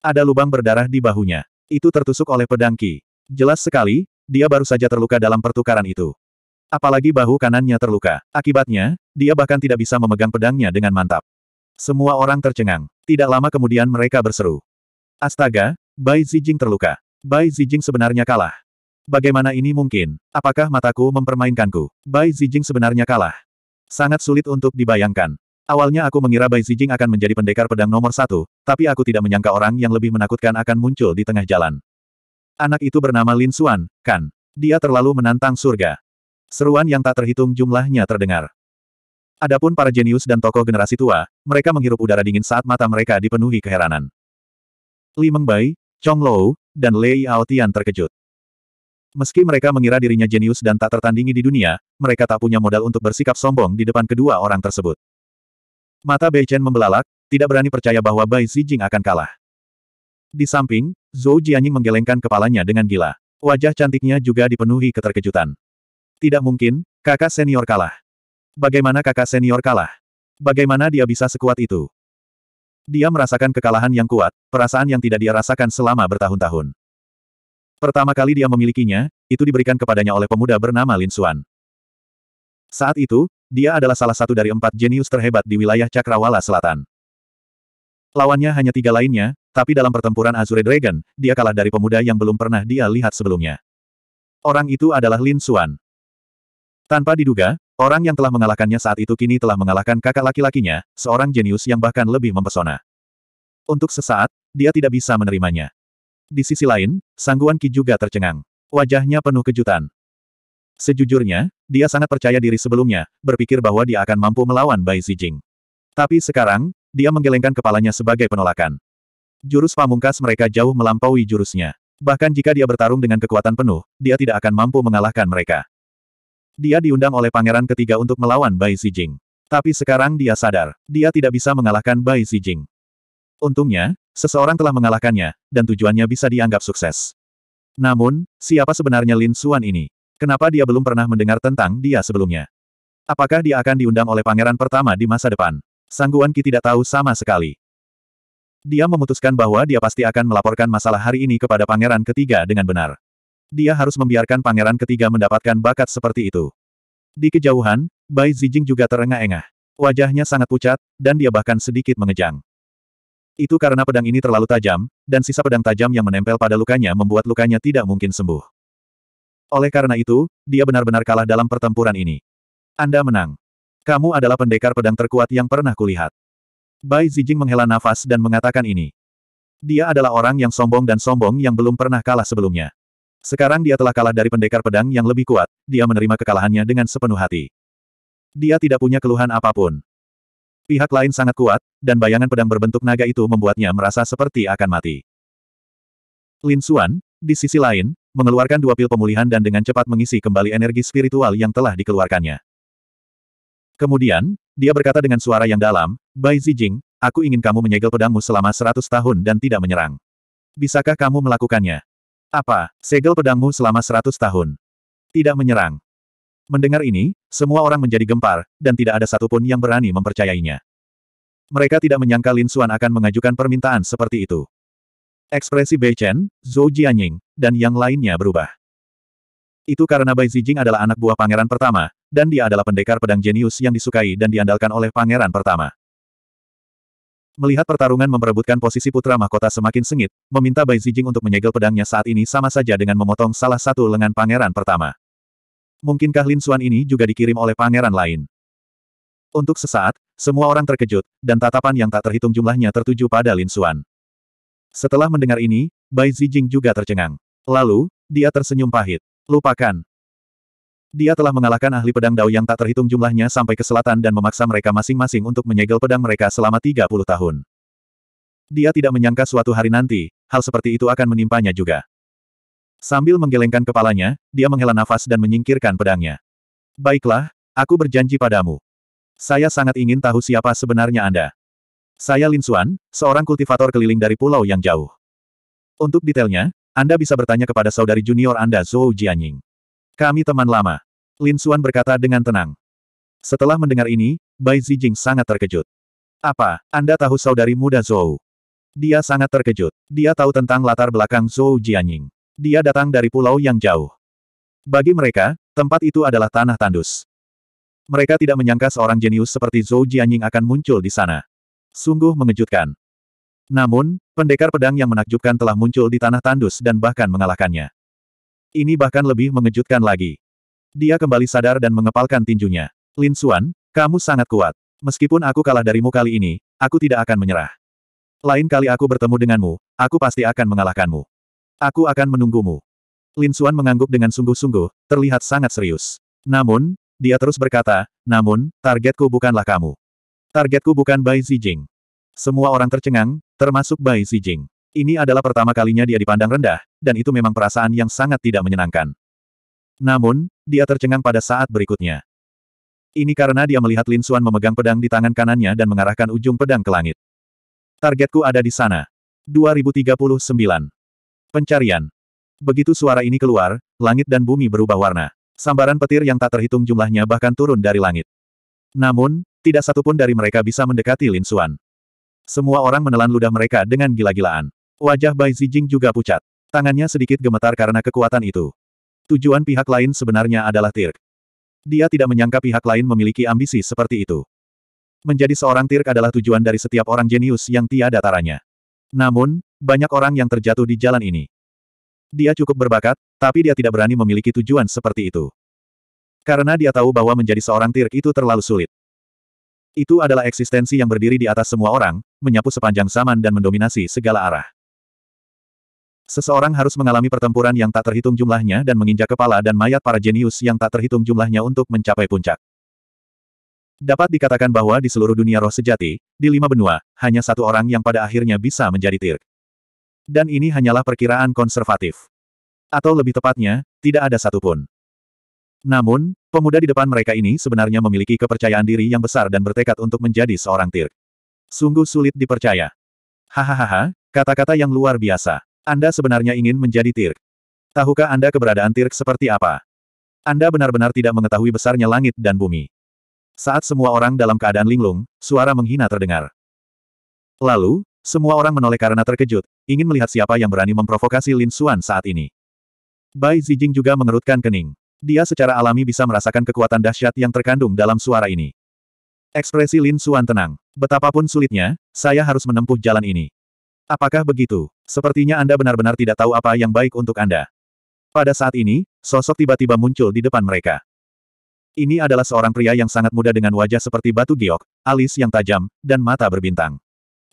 Ada lubang berdarah di bahunya. Itu tertusuk oleh pedang Ki. Jelas sekali, dia baru saja terluka dalam pertukaran itu. Apalagi bahu kanannya terluka. Akibatnya, dia bahkan tidak bisa memegang pedangnya dengan mantap. Semua orang tercengang. Tidak lama kemudian mereka berseru. Astaga, Bai Zijing terluka. Bai Zijing sebenarnya kalah. Bagaimana ini mungkin? Apakah mataku mempermainkanku? Bai Zijing sebenarnya kalah. Sangat sulit untuk dibayangkan. Awalnya aku mengira Bai Zijing akan menjadi pendekar pedang nomor satu, tapi aku tidak menyangka orang yang lebih menakutkan akan muncul di tengah jalan. Anak itu bernama Lin Suan, kan? Dia terlalu menantang surga. Seruan yang tak terhitung jumlahnya terdengar. Adapun para jenius dan tokoh generasi tua, mereka menghirup udara dingin saat mata mereka dipenuhi keheranan. Li Mengbai, Chong Lou, dan Lei Aotian terkejut. Meski mereka mengira dirinya jenius dan tak tertandingi di dunia, mereka tak punya modal untuk bersikap sombong di depan kedua orang tersebut. Mata Bei Chen membelalak, tidak berani percaya bahwa Bai Zijing akan kalah. Di samping, Zhou Jianying menggelengkan kepalanya dengan gila. Wajah cantiknya juga dipenuhi keterkejutan. Tidak mungkin, kakak senior kalah. Bagaimana kakak senior kalah? Bagaimana dia bisa sekuat itu? Dia merasakan kekalahan yang kuat, perasaan yang tidak dia rasakan selama bertahun-tahun. Pertama kali dia memilikinya, itu diberikan kepadanya oleh pemuda bernama Lin Xuan. Saat itu, dia adalah salah satu dari empat jenius terhebat di wilayah Cakrawala Selatan. Lawannya hanya tiga lainnya, tapi dalam pertempuran Azure Dragon, dia kalah dari pemuda yang belum pernah dia lihat sebelumnya. Orang itu adalah Lin Xuan. Tanpa diduga, orang yang telah mengalahkannya saat itu kini telah mengalahkan kakak laki-lakinya, seorang jenius yang bahkan lebih mempesona. Untuk sesaat, dia tidak bisa menerimanya. Di sisi lain, Sangguan Ki juga tercengang. Wajahnya penuh kejutan. Sejujurnya, dia sangat percaya diri sebelumnya, berpikir bahwa dia akan mampu melawan Bai Zijing. Tapi sekarang, dia menggelengkan kepalanya sebagai penolakan. Jurus pamungkas mereka jauh melampaui jurusnya. Bahkan jika dia bertarung dengan kekuatan penuh, dia tidak akan mampu mengalahkan mereka. Dia diundang oleh pangeran ketiga untuk melawan Bai Xijing. Tapi sekarang dia sadar, dia tidak bisa mengalahkan Bai Xijing. Untungnya, seseorang telah mengalahkannya, dan tujuannya bisa dianggap sukses. Namun, siapa sebenarnya Lin Xuan ini? Kenapa dia belum pernah mendengar tentang dia sebelumnya? Apakah dia akan diundang oleh pangeran pertama di masa depan? Sangguan Ki tidak tahu sama sekali. Dia memutuskan bahwa dia pasti akan melaporkan masalah hari ini kepada pangeran ketiga dengan benar. Dia harus membiarkan pangeran ketiga mendapatkan bakat seperti itu. Di kejauhan, Bai Zijing juga terengah-engah. Wajahnya sangat pucat, dan dia bahkan sedikit mengejang. Itu karena pedang ini terlalu tajam, dan sisa pedang tajam yang menempel pada lukanya membuat lukanya tidak mungkin sembuh. Oleh karena itu, dia benar-benar kalah dalam pertempuran ini. Anda menang. Kamu adalah pendekar pedang terkuat yang pernah kulihat. Bai Zijing menghela nafas dan mengatakan ini. Dia adalah orang yang sombong dan sombong yang belum pernah kalah sebelumnya. Sekarang dia telah kalah dari pendekar pedang yang lebih kuat, dia menerima kekalahannya dengan sepenuh hati. Dia tidak punya keluhan apapun. Pihak lain sangat kuat, dan bayangan pedang berbentuk naga itu membuatnya merasa seperti akan mati. Lin Xuan, di sisi lain, mengeluarkan dua pil pemulihan dan dengan cepat mengisi kembali energi spiritual yang telah dikeluarkannya. Kemudian, dia berkata dengan suara yang dalam, Bai Zijing, aku ingin kamu menyegel pedangmu selama seratus tahun dan tidak menyerang. Bisakah kamu melakukannya? Apa, segel pedangmu selama seratus tahun? Tidak menyerang. Mendengar ini, semua orang menjadi gempar, dan tidak ada satupun yang berani mempercayainya. Mereka tidak menyangka Lin Xuan akan mengajukan permintaan seperti itu. Ekspresi Bei Chen, Zhou Jianying, dan yang lainnya berubah. Itu karena Bai Zijing adalah anak buah pangeran pertama, dan dia adalah pendekar pedang jenius yang disukai dan diandalkan oleh pangeran pertama. Melihat pertarungan memperebutkan posisi putra mahkota semakin sengit, meminta Bai Zijing untuk menyegel pedangnya saat ini sama saja dengan memotong salah satu lengan pangeran pertama. Mungkinkah Lin Xuan ini juga dikirim oleh pangeran lain? Untuk sesaat, semua orang terkejut, dan tatapan yang tak terhitung jumlahnya tertuju pada Lin Xuan. Setelah mendengar ini, Bai Zijing juga tercengang. Lalu, dia tersenyum pahit. Lupakan, dia telah mengalahkan ahli pedang Dao yang tak terhitung jumlahnya sampai ke selatan dan memaksa mereka masing-masing untuk menyegel pedang mereka selama 30 tahun. Dia tidak menyangka suatu hari nanti, hal seperti itu akan menimpanya juga. Sambil menggelengkan kepalanya, dia menghela nafas dan menyingkirkan pedangnya. Baiklah, aku berjanji padamu. Saya sangat ingin tahu siapa sebenarnya Anda. Saya Lin Xuan, seorang kultivator keliling dari pulau yang jauh. Untuk detailnya, Anda bisa bertanya kepada saudari junior Anda Zhou Jianying. Kami teman lama. Lin Suan berkata dengan tenang. Setelah mendengar ini, Bai Zijing sangat terkejut. Apa, Anda tahu saudari muda Zhou? Dia sangat terkejut. Dia tahu tentang latar belakang Zhou Jianying. Dia datang dari pulau yang jauh. Bagi mereka, tempat itu adalah tanah tandus. Mereka tidak menyangka seorang jenius seperti Zhou Jianying akan muncul di sana. Sungguh mengejutkan. Namun, pendekar pedang yang menakjubkan telah muncul di tanah tandus dan bahkan mengalahkannya. Ini bahkan lebih mengejutkan lagi. Dia kembali sadar dan mengepalkan tinjunya. Lin Xuan, kamu sangat kuat. Meskipun aku kalah darimu kali ini, aku tidak akan menyerah. Lain kali aku bertemu denganmu, aku pasti akan mengalahkanmu. Aku akan menunggumu. Lin Xuan mengangguk dengan sungguh-sungguh, terlihat sangat serius. Namun, dia terus berkata, namun, targetku bukanlah kamu. Targetku bukan Bai Zijing. Semua orang tercengang, termasuk Bai Zijing. Ini adalah pertama kalinya dia dipandang rendah, dan itu memang perasaan yang sangat tidak menyenangkan. Namun, dia tercengang pada saat berikutnya. Ini karena dia melihat Lin Xuan memegang pedang di tangan kanannya dan mengarahkan ujung pedang ke langit. Targetku ada di sana. 2039. Pencarian. Begitu suara ini keluar, langit dan bumi berubah warna. Sambaran petir yang tak terhitung jumlahnya bahkan turun dari langit. Namun, tidak satupun dari mereka bisa mendekati Lin Xuan. Semua orang menelan ludah mereka dengan gila-gilaan. Wajah Bai Zijing juga pucat. Tangannya sedikit gemetar karena kekuatan itu. Tujuan pihak lain sebenarnya adalah Tirk. Dia tidak menyangka pihak lain memiliki ambisi seperti itu. Menjadi seorang Tirk adalah tujuan dari setiap orang jenius yang tiada taranya. Namun, banyak orang yang terjatuh di jalan ini. Dia cukup berbakat, tapi dia tidak berani memiliki tujuan seperti itu. Karena dia tahu bahwa menjadi seorang Tirk itu terlalu sulit. Itu adalah eksistensi yang berdiri di atas semua orang, menyapu sepanjang zaman dan mendominasi segala arah. Seseorang harus mengalami pertempuran yang tak terhitung jumlahnya dan menginjak kepala dan mayat para jenius yang tak terhitung jumlahnya untuk mencapai puncak. Dapat dikatakan bahwa di seluruh dunia roh sejati, di lima benua, hanya satu orang yang pada akhirnya bisa menjadi tir. Dan ini hanyalah perkiraan konservatif. Atau lebih tepatnya, tidak ada satupun. Namun, pemuda di depan mereka ini sebenarnya memiliki kepercayaan diri yang besar dan bertekad untuk menjadi seorang tir. Sungguh sulit dipercaya. Hahaha, kata-kata yang luar biasa. Anda sebenarnya ingin menjadi Tirk. Tahukah Anda keberadaan Tirk seperti apa? Anda benar-benar tidak mengetahui besarnya langit dan bumi. Saat semua orang dalam keadaan linglung, suara menghina terdengar. Lalu, semua orang menoleh karena terkejut, ingin melihat siapa yang berani memprovokasi Lin Xuan saat ini. Bai Zijing juga mengerutkan kening. Dia secara alami bisa merasakan kekuatan dahsyat yang terkandung dalam suara ini. Ekspresi Lin Xuan tenang. Betapapun sulitnya, saya harus menempuh jalan ini. Apakah begitu? Sepertinya Anda benar-benar tidak tahu apa yang baik untuk Anda. Pada saat ini, sosok tiba-tiba muncul di depan mereka. Ini adalah seorang pria yang sangat muda dengan wajah seperti batu giok, alis yang tajam, dan mata berbintang.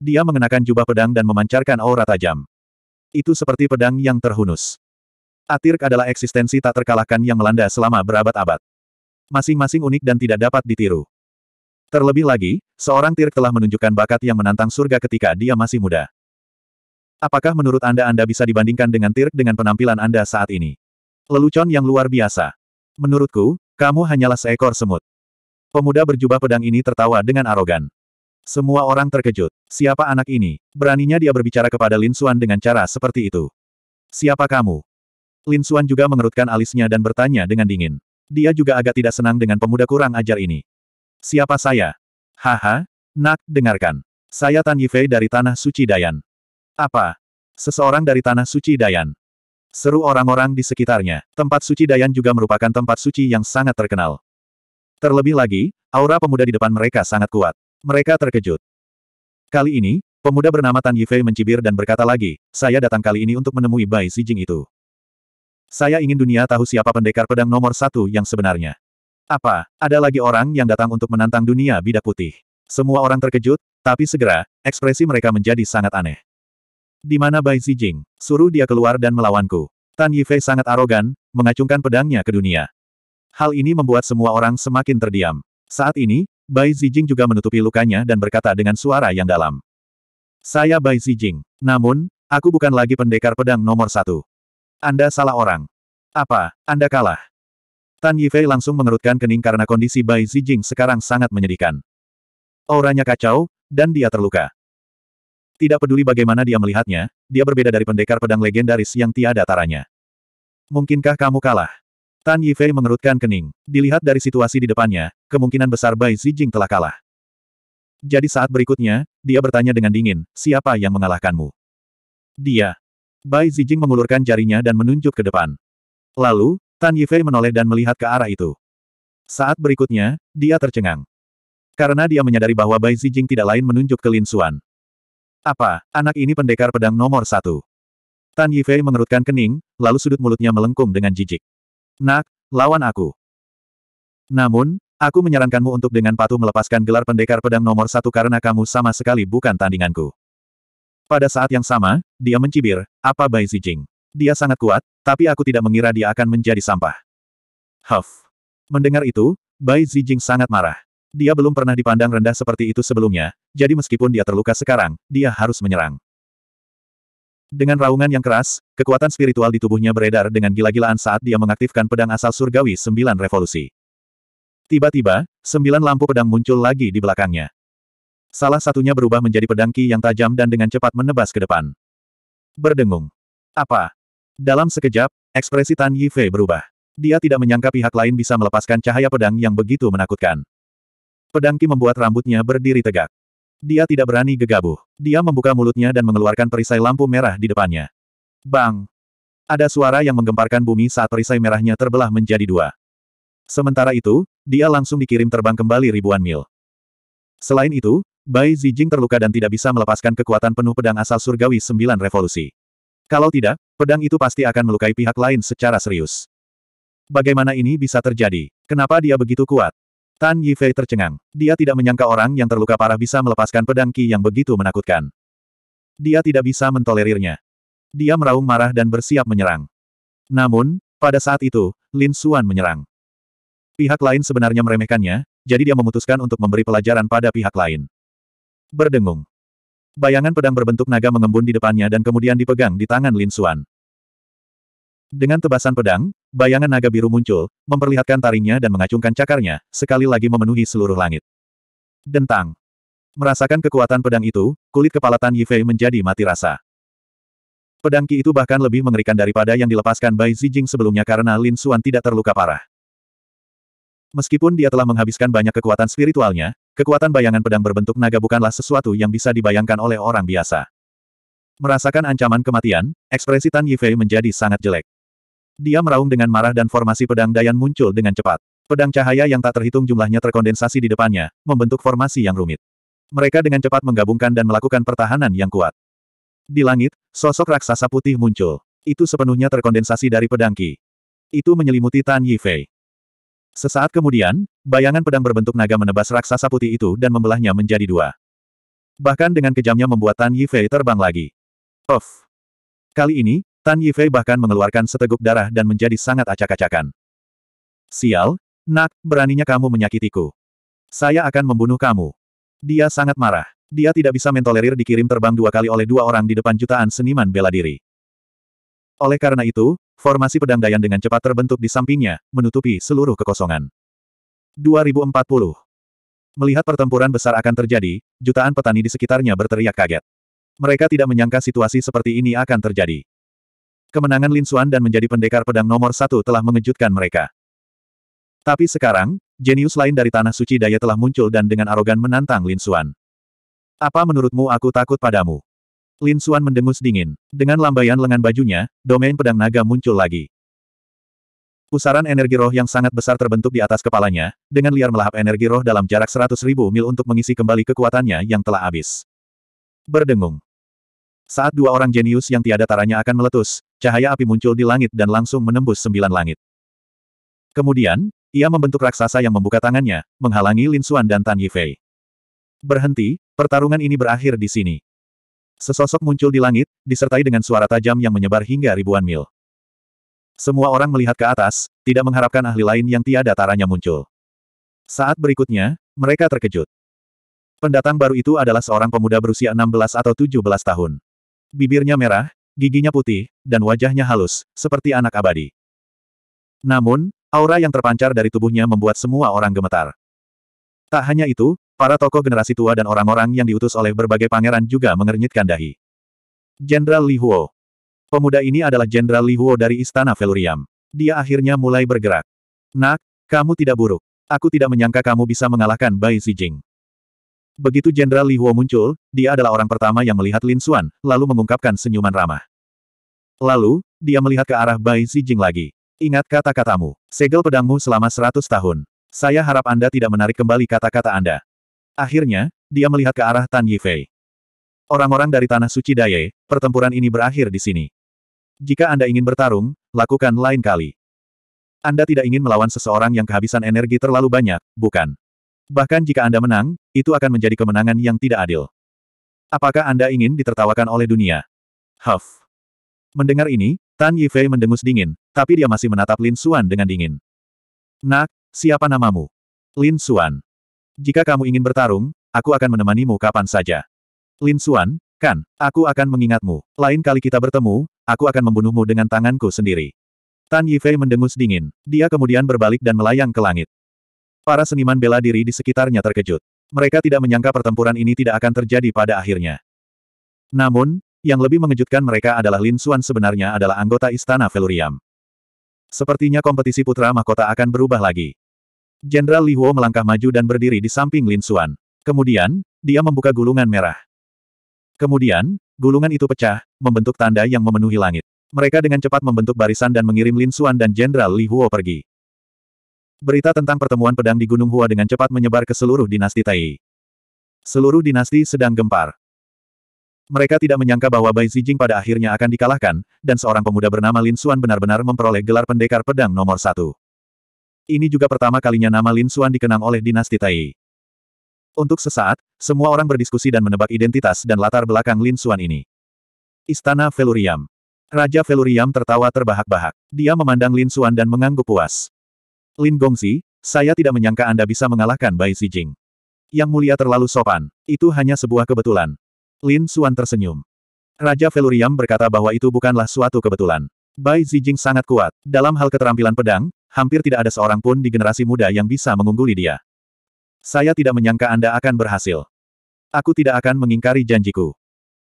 Dia mengenakan jubah pedang dan memancarkan aura tajam. Itu seperti pedang yang terhunus. Atirk adalah eksistensi tak terkalahkan yang melanda selama berabad-abad. Masing-masing unik dan tidak dapat ditiru. Terlebih lagi, seorang Tirk telah menunjukkan bakat yang menantang surga ketika dia masih muda. Apakah menurut Anda Anda bisa dibandingkan dengan Tirk dengan penampilan Anda saat ini? Lelucon yang luar biasa. Menurutku, kamu hanyalah seekor semut. Pemuda berjubah pedang ini tertawa dengan arogan. Semua orang terkejut. Siapa anak ini? Beraninya dia berbicara kepada Lin Xuan dengan cara seperti itu. Siapa kamu? Lin Xuan juga mengerutkan alisnya dan bertanya dengan dingin. Dia juga agak tidak senang dengan pemuda kurang ajar ini. Siapa saya? Haha, nak, dengarkan. Saya Tan Yifei dari Tanah Suci Dayan. Apa? Seseorang dari Tanah Suci Dayan. Seru orang-orang di sekitarnya. Tempat suci Dayan juga merupakan tempat suci yang sangat terkenal. Terlebih lagi, aura pemuda di depan mereka sangat kuat. Mereka terkejut. Kali ini, pemuda bernama Tan Yifei mencibir dan berkata lagi, saya datang kali ini untuk menemui Bai Zijing itu. Saya ingin dunia tahu siapa pendekar pedang nomor satu yang sebenarnya. Apa, ada lagi orang yang datang untuk menantang dunia bidak putih. Semua orang terkejut, tapi segera, ekspresi mereka menjadi sangat aneh. Di mana Bai Zijing? Suruh dia keluar dan melawanku. Tan Yifei sangat arogan, mengacungkan pedangnya ke dunia. Hal ini membuat semua orang semakin terdiam. Saat ini, Bai Zijing juga menutupi lukanya dan berkata dengan suara yang dalam. Saya Bai Zijing. Namun, aku bukan lagi pendekar pedang nomor satu. Anda salah orang. Apa, Anda kalah? Tan Yifei langsung mengerutkan kening karena kondisi Bai Zijing sekarang sangat menyedihkan. Auranya kacau, dan dia terluka. Tidak peduli bagaimana dia melihatnya, dia berbeda dari pendekar pedang legendaris yang tiada taranya. Mungkinkah kamu kalah? Tan Yifei mengerutkan kening. Dilihat dari situasi di depannya, kemungkinan besar Bai Zijing telah kalah. Jadi saat berikutnya, dia bertanya dengan dingin, siapa yang mengalahkanmu? Dia. Bai Zijing mengulurkan jarinya dan menunjuk ke depan. Lalu, Tan Yifei menoleh dan melihat ke arah itu. Saat berikutnya, dia tercengang. Karena dia menyadari bahwa Bai Zijing tidak lain menunjuk ke Lin Xuan. Apa, anak ini pendekar pedang nomor satu? Tan Yifei mengerutkan kening, lalu sudut mulutnya melengkung dengan jijik. Nak, lawan aku. Namun, aku menyarankanmu untuk dengan patuh melepaskan gelar pendekar pedang nomor satu karena kamu sama sekali bukan tandinganku. Pada saat yang sama, dia mencibir, apa Bai Zijing? Dia sangat kuat, tapi aku tidak mengira dia akan menjadi sampah. Huff. Mendengar itu, Bai Zijing sangat marah. Dia belum pernah dipandang rendah seperti itu sebelumnya, jadi meskipun dia terluka sekarang, dia harus menyerang. Dengan raungan yang keras, kekuatan spiritual di tubuhnya beredar dengan gila-gilaan saat dia mengaktifkan pedang asal surgawi sembilan revolusi. Tiba-tiba, sembilan lampu pedang muncul lagi di belakangnya. Salah satunya berubah menjadi pedang ki yang tajam dan dengan cepat menebas ke depan. Berdengung. Apa? Dalam sekejap, ekspresi Tan Yifei berubah. Dia tidak menyangka pihak lain bisa melepaskan cahaya pedang yang begitu menakutkan. Pedangki membuat rambutnya berdiri tegak. Dia tidak berani gegabah. Dia membuka mulutnya dan mengeluarkan perisai lampu merah di depannya. Bang! Ada suara yang menggemparkan bumi saat perisai merahnya terbelah menjadi dua. Sementara itu, dia langsung dikirim terbang kembali ribuan mil. Selain itu, Bai Zijing terluka dan tidak bisa melepaskan kekuatan penuh pedang asal surgawi sembilan revolusi. Kalau tidak, pedang itu pasti akan melukai pihak lain secara serius. Bagaimana ini bisa terjadi? Kenapa dia begitu kuat? Tan Yifei tercengang. Dia tidak menyangka orang yang terluka parah bisa melepaskan pedang Qi yang begitu menakutkan. Dia tidak bisa mentolerirnya. Dia meraung marah dan bersiap menyerang. Namun, pada saat itu, Lin Suan menyerang. Pihak lain sebenarnya meremehkannya, jadi dia memutuskan untuk memberi pelajaran pada pihak lain. Berdengung. Bayangan pedang berbentuk naga mengembun di depannya dan kemudian dipegang di tangan Lin Suan. Dengan tebasan pedang, bayangan naga biru muncul, memperlihatkan taringnya dan mengacungkan cakarnya, sekali lagi memenuhi seluruh langit. Dentang. Merasakan kekuatan pedang itu, kulit kepala Tan Yifei menjadi mati rasa. Pedang Qi itu bahkan lebih mengerikan daripada yang dilepaskan Bai Zijing sebelumnya karena Lin Xuan tidak terluka parah. Meskipun dia telah menghabiskan banyak kekuatan spiritualnya, kekuatan bayangan pedang berbentuk naga bukanlah sesuatu yang bisa dibayangkan oleh orang biasa. Merasakan ancaman kematian, ekspresi Tan Yifei menjadi sangat jelek. Dia meraung dengan marah dan formasi pedang Dayan muncul dengan cepat. Pedang cahaya yang tak terhitung jumlahnya terkondensasi di depannya, membentuk formasi yang rumit. Mereka dengan cepat menggabungkan dan melakukan pertahanan yang kuat. Di langit, sosok raksasa putih muncul. Itu sepenuhnya terkondensasi dari pedang Ki. Itu menyelimuti Tan Yifei. Sesaat kemudian, bayangan pedang berbentuk naga menebas raksasa putih itu dan membelahnya menjadi dua. Bahkan dengan kejamnya membuat Tan Yifei terbang lagi. Of, Kali ini, Tan Yifei bahkan mengeluarkan seteguk darah dan menjadi sangat acak-acakan. Sial, nak, beraninya kamu menyakitiku. Saya akan membunuh kamu. Dia sangat marah. Dia tidak bisa mentolerir dikirim terbang dua kali oleh dua orang di depan jutaan seniman bela diri. Oleh karena itu, formasi pedang Dayan dengan cepat terbentuk di sampingnya, menutupi seluruh kekosongan. 2040 Melihat pertempuran besar akan terjadi, jutaan petani di sekitarnya berteriak kaget. Mereka tidak menyangka situasi seperti ini akan terjadi. Kemenangan Lin Xuan dan menjadi pendekar pedang nomor satu telah mengejutkan mereka. Tapi sekarang, jenius lain dari Tanah Suci Daya telah muncul dan dengan arogan menantang Lin Xuan. Apa menurutmu aku takut padamu? Lin Xuan mendengus dingin. Dengan lambaian lengan bajunya, domain pedang naga muncul lagi. Pusaran energi roh yang sangat besar terbentuk di atas kepalanya, dengan liar melahap energi roh dalam jarak seratus ribu mil untuk mengisi kembali kekuatannya yang telah habis. Berdengung. Saat dua orang jenius yang tiada taranya akan meletus, cahaya api muncul di langit dan langsung menembus sembilan langit. Kemudian, ia membentuk raksasa yang membuka tangannya, menghalangi Lin Xuan dan Tan Yifei. Berhenti, pertarungan ini berakhir di sini. Sesosok muncul di langit, disertai dengan suara tajam yang menyebar hingga ribuan mil. Semua orang melihat ke atas, tidak mengharapkan ahli lain yang tiada taranya muncul. Saat berikutnya, mereka terkejut. Pendatang baru itu adalah seorang pemuda berusia 16 atau 17 tahun. Bibirnya merah, giginya putih, dan wajahnya halus, seperti anak abadi. Namun, aura yang terpancar dari tubuhnya membuat semua orang gemetar. Tak hanya itu, para tokoh generasi tua dan orang-orang yang diutus oleh berbagai pangeran juga mengernyitkan dahi. Jenderal Li Huo. Pemuda ini adalah Jenderal Li Huo dari Istana Veluriam. Dia akhirnya mulai bergerak. Nak, kamu tidak buruk. Aku tidak menyangka kamu bisa mengalahkan Bai Zijing. Begitu Jenderal Li Huo muncul, dia adalah orang pertama yang melihat Lin Xuan, lalu mengungkapkan senyuman ramah. Lalu, dia melihat ke arah Bai Zijing lagi. Ingat kata-katamu. Segel pedangmu selama seratus tahun. Saya harap Anda tidak menarik kembali kata-kata Anda. Akhirnya, dia melihat ke arah Tan Yifei. Orang-orang dari Tanah Suci Daye, pertempuran ini berakhir di sini. Jika Anda ingin bertarung, lakukan lain kali. Anda tidak ingin melawan seseorang yang kehabisan energi terlalu banyak, bukan? Bahkan jika Anda menang, itu akan menjadi kemenangan yang tidak adil. Apakah Anda ingin ditertawakan oleh dunia? Huff. Mendengar ini, Tan Yifei mendengus dingin, tapi dia masih menatap Lin Suan dengan dingin. Nak, siapa namamu? Lin Suan. Jika kamu ingin bertarung, aku akan menemanimu kapan saja. Lin Suan, kan, aku akan mengingatmu. Lain kali kita bertemu, aku akan membunuhmu dengan tanganku sendiri. Tan Yifei mendengus dingin. Dia kemudian berbalik dan melayang ke langit. Para seniman bela diri di sekitarnya terkejut. Mereka tidak menyangka pertempuran ini tidak akan terjadi pada akhirnya. Namun, yang lebih mengejutkan mereka adalah Lin Suan sebenarnya adalah anggota Istana Veluriam. Sepertinya kompetisi putra mahkota akan berubah lagi. Jenderal Li Huo melangkah maju dan berdiri di samping Lin Suan. Kemudian, dia membuka gulungan merah. Kemudian, gulungan itu pecah, membentuk tanda yang memenuhi langit. Mereka dengan cepat membentuk barisan dan mengirim Lin Suan dan Jenderal Li Huo pergi. Berita tentang pertemuan pedang di Gunung Hua dengan cepat menyebar ke seluruh dinasti Tai. Seluruh dinasti sedang gempar. Mereka tidak menyangka bahwa Bai Zijing pada akhirnya akan dikalahkan, dan seorang pemuda bernama Lin Xuan benar-benar memperoleh gelar pendekar pedang nomor satu. Ini juga pertama kalinya nama Lin Xuan dikenang oleh dinasti Tai. Untuk sesaat, semua orang berdiskusi dan menebak identitas dan latar belakang Lin Xuan ini. Istana Veluriam. Raja Veluriam tertawa terbahak-bahak. Dia memandang Lin Xuan dan mengangguk puas. Lin Gongsi, saya tidak menyangka Anda bisa mengalahkan Bai Zijing. Yang mulia terlalu sopan, itu hanya sebuah kebetulan. Lin Suan tersenyum. Raja Veluriam berkata bahwa itu bukanlah suatu kebetulan. Bai Zijing sangat kuat. Dalam hal keterampilan pedang, hampir tidak ada seorang pun di generasi muda yang bisa mengungguli dia. Saya tidak menyangka Anda akan berhasil. Aku tidak akan mengingkari janjiku.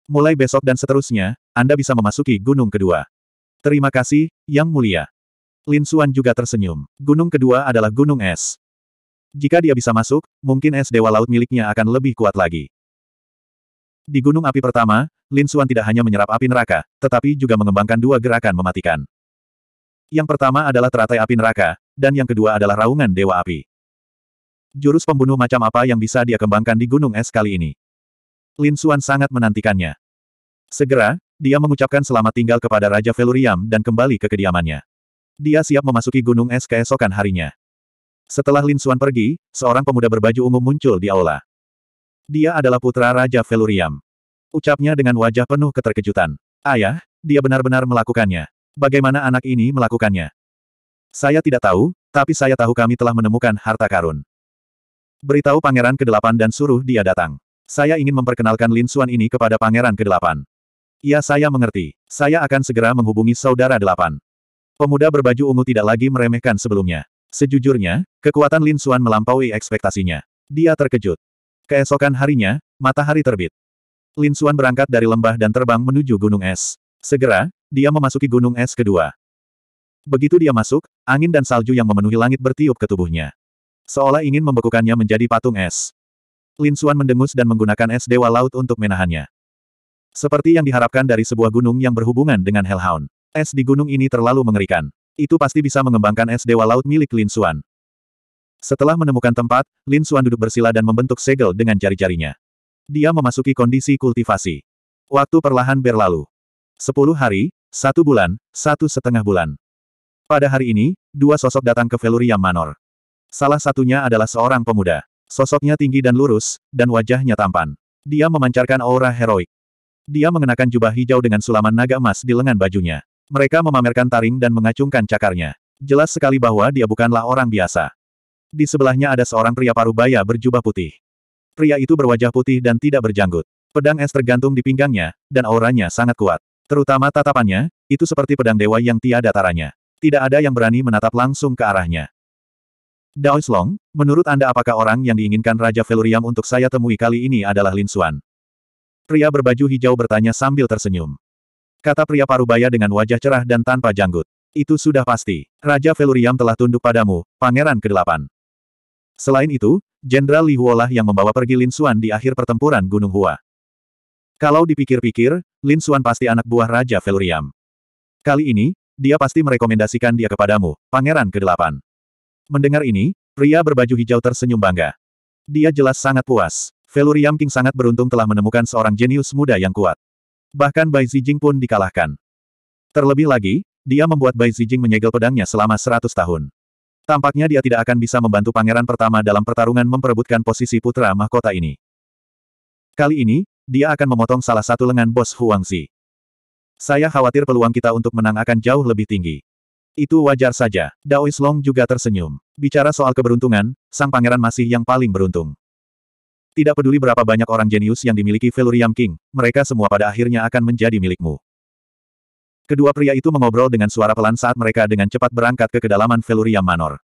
Mulai besok dan seterusnya, Anda bisa memasuki gunung kedua. Terima kasih, Yang Mulia. Lin Xuan juga tersenyum. Gunung kedua adalah gunung es. Jika dia bisa masuk, mungkin es dewa laut miliknya akan lebih kuat lagi. Di gunung api pertama, Lin Xuan tidak hanya menyerap api neraka, tetapi juga mengembangkan dua gerakan mematikan. Yang pertama adalah teratai api neraka, dan yang kedua adalah raungan dewa api. Jurus pembunuh macam apa yang bisa dia kembangkan di gunung es kali ini? Lin Xuan sangat menantikannya. Segera, dia mengucapkan selamat tinggal kepada Raja Veluriam dan kembali ke kediamannya. Dia siap memasuki gunung es keesokan harinya. Setelah Lin Xuan pergi, seorang pemuda berbaju ungu muncul di aula. Dia adalah putra Raja Veluriam. Ucapnya dengan wajah penuh keterkejutan. Ayah, dia benar-benar melakukannya. Bagaimana anak ini melakukannya? Saya tidak tahu, tapi saya tahu kami telah menemukan harta karun. Beritahu pangeran Kedelapan dan suruh dia datang. Saya ingin memperkenalkan Lin Xuan ini kepada pangeran Kedelapan. 8 iya, saya mengerti. Saya akan segera menghubungi saudara delapan. Pemuda berbaju ungu tidak lagi meremehkan sebelumnya. Sejujurnya, kekuatan Lin Xuan melampaui ekspektasinya. Dia terkejut. Keesokan harinya, matahari terbit. Lin Xuan berangkat dari lembah dan terbang menuju gunung es. Segera, dia memasuki gunung es kedua. Begitu dia masuk, angin dan salju yang memenuhi langit bertiup ke tubuhnya. Seolah ingin membekukannya menjadi patung es. Lin Xuan mendengus dan menggunakan es dewa laut untuk menahannya. Seperti yang diharapkan dari sebuah gunung yang berhubungan dengan Hellhound. Es di gunung ini terlalu mengerikan. Itu pasti bisa mengembangkan es dewa laut milik Lin Xuan. Setelah menemukan tempat, Lin Xuan duduk bersila dan membentuk segel dengan jari-jarinya. Dia memasuki kondisi kultivasi. Waktu perlahan berlalu. Sepuluh hari, satu bulan, satu setengah bulan. Pada hari ini, dua sosok datang ke Veluria Manor. Salah satunya adalah seorang pemuda. Sosoknya tinggi dan lurus, dan wajahnya tampan. Dia memancarkan aura heroik. Dia mengenakan jubah hijau dengan sulaman naga emas di lengan bajunya. Mereka memamerkan taring dan mengacungkan cakarnya. Jelas sekali bahwa dia bukanlah orang biasa. Di sebelahnya ada seorang pria parubaya berjubah putih. Pria itu berwajah putih dan tidak berjanggut. Pedang es tergantung di pinggangnya, dan auranya sangat kuat. Terutama tatapannya, itu seperti pedang dewa yang tiada taranya. Tidak ada yang berani menatap langsung ke arahnya. Long, menurut Anda apakah orang yang diinginkan Raja Veluriam untuk saya temui kali ini adalah Lin Xuan? Pria berbaju hijau bertanya sambil tersenyum. Kata pria parubaya dengan wajah cerah dan tanpa janggut. Itu sudah pasti. Raja Veluriam telah tunduk padamu, pangeran Kedelapan Selain itu, Jenderal Li Huolah yang membawa pergi Lin Xuan di akhir pertempuran Gunung Hua. Kalau dipikir-pikir, Lin Xuan pasti anak buah Raja Veluriam. Kali ini, dia pasti merekomendasikan dia kepadamu, pangeran Kedelapan Mendengar ini, pria berbaju hijau tersenyum bangga. Dia jelas sangat puas. Veluriam King sangat beruntung telah menemukan seorang jenius muda yang kuat bahkan Bai Zijing pun dikalahkan. Terlebih lagi, dia membuat Bai Zijing menyegel pedangnya selama 100 tahun. Tampaknya dia tidak akan bisa membantu pangeran pertama dalam pertarungan memperebutkan posisi putra mahkota ini. Kali ini, dia akan memotong salah satu lengan bos Huangzi. Saya khawatir peluang kita untuk menang akan jauh lebih tinggi. Itu wajar saja. Daois Long juga tersenyum. Bicara soal keberuntungan, sang pangeran masih yang paling beruntung. Tidak peduli berapa banyak orang jenius yang dimiliki Velurium King, mereka semua pada akhirnya akan menjadi milikmu. Kedua pria itu mengobrol dengan suara pelan saat mereka dengan cepat berangkat ke kedalaman Velurium Manor.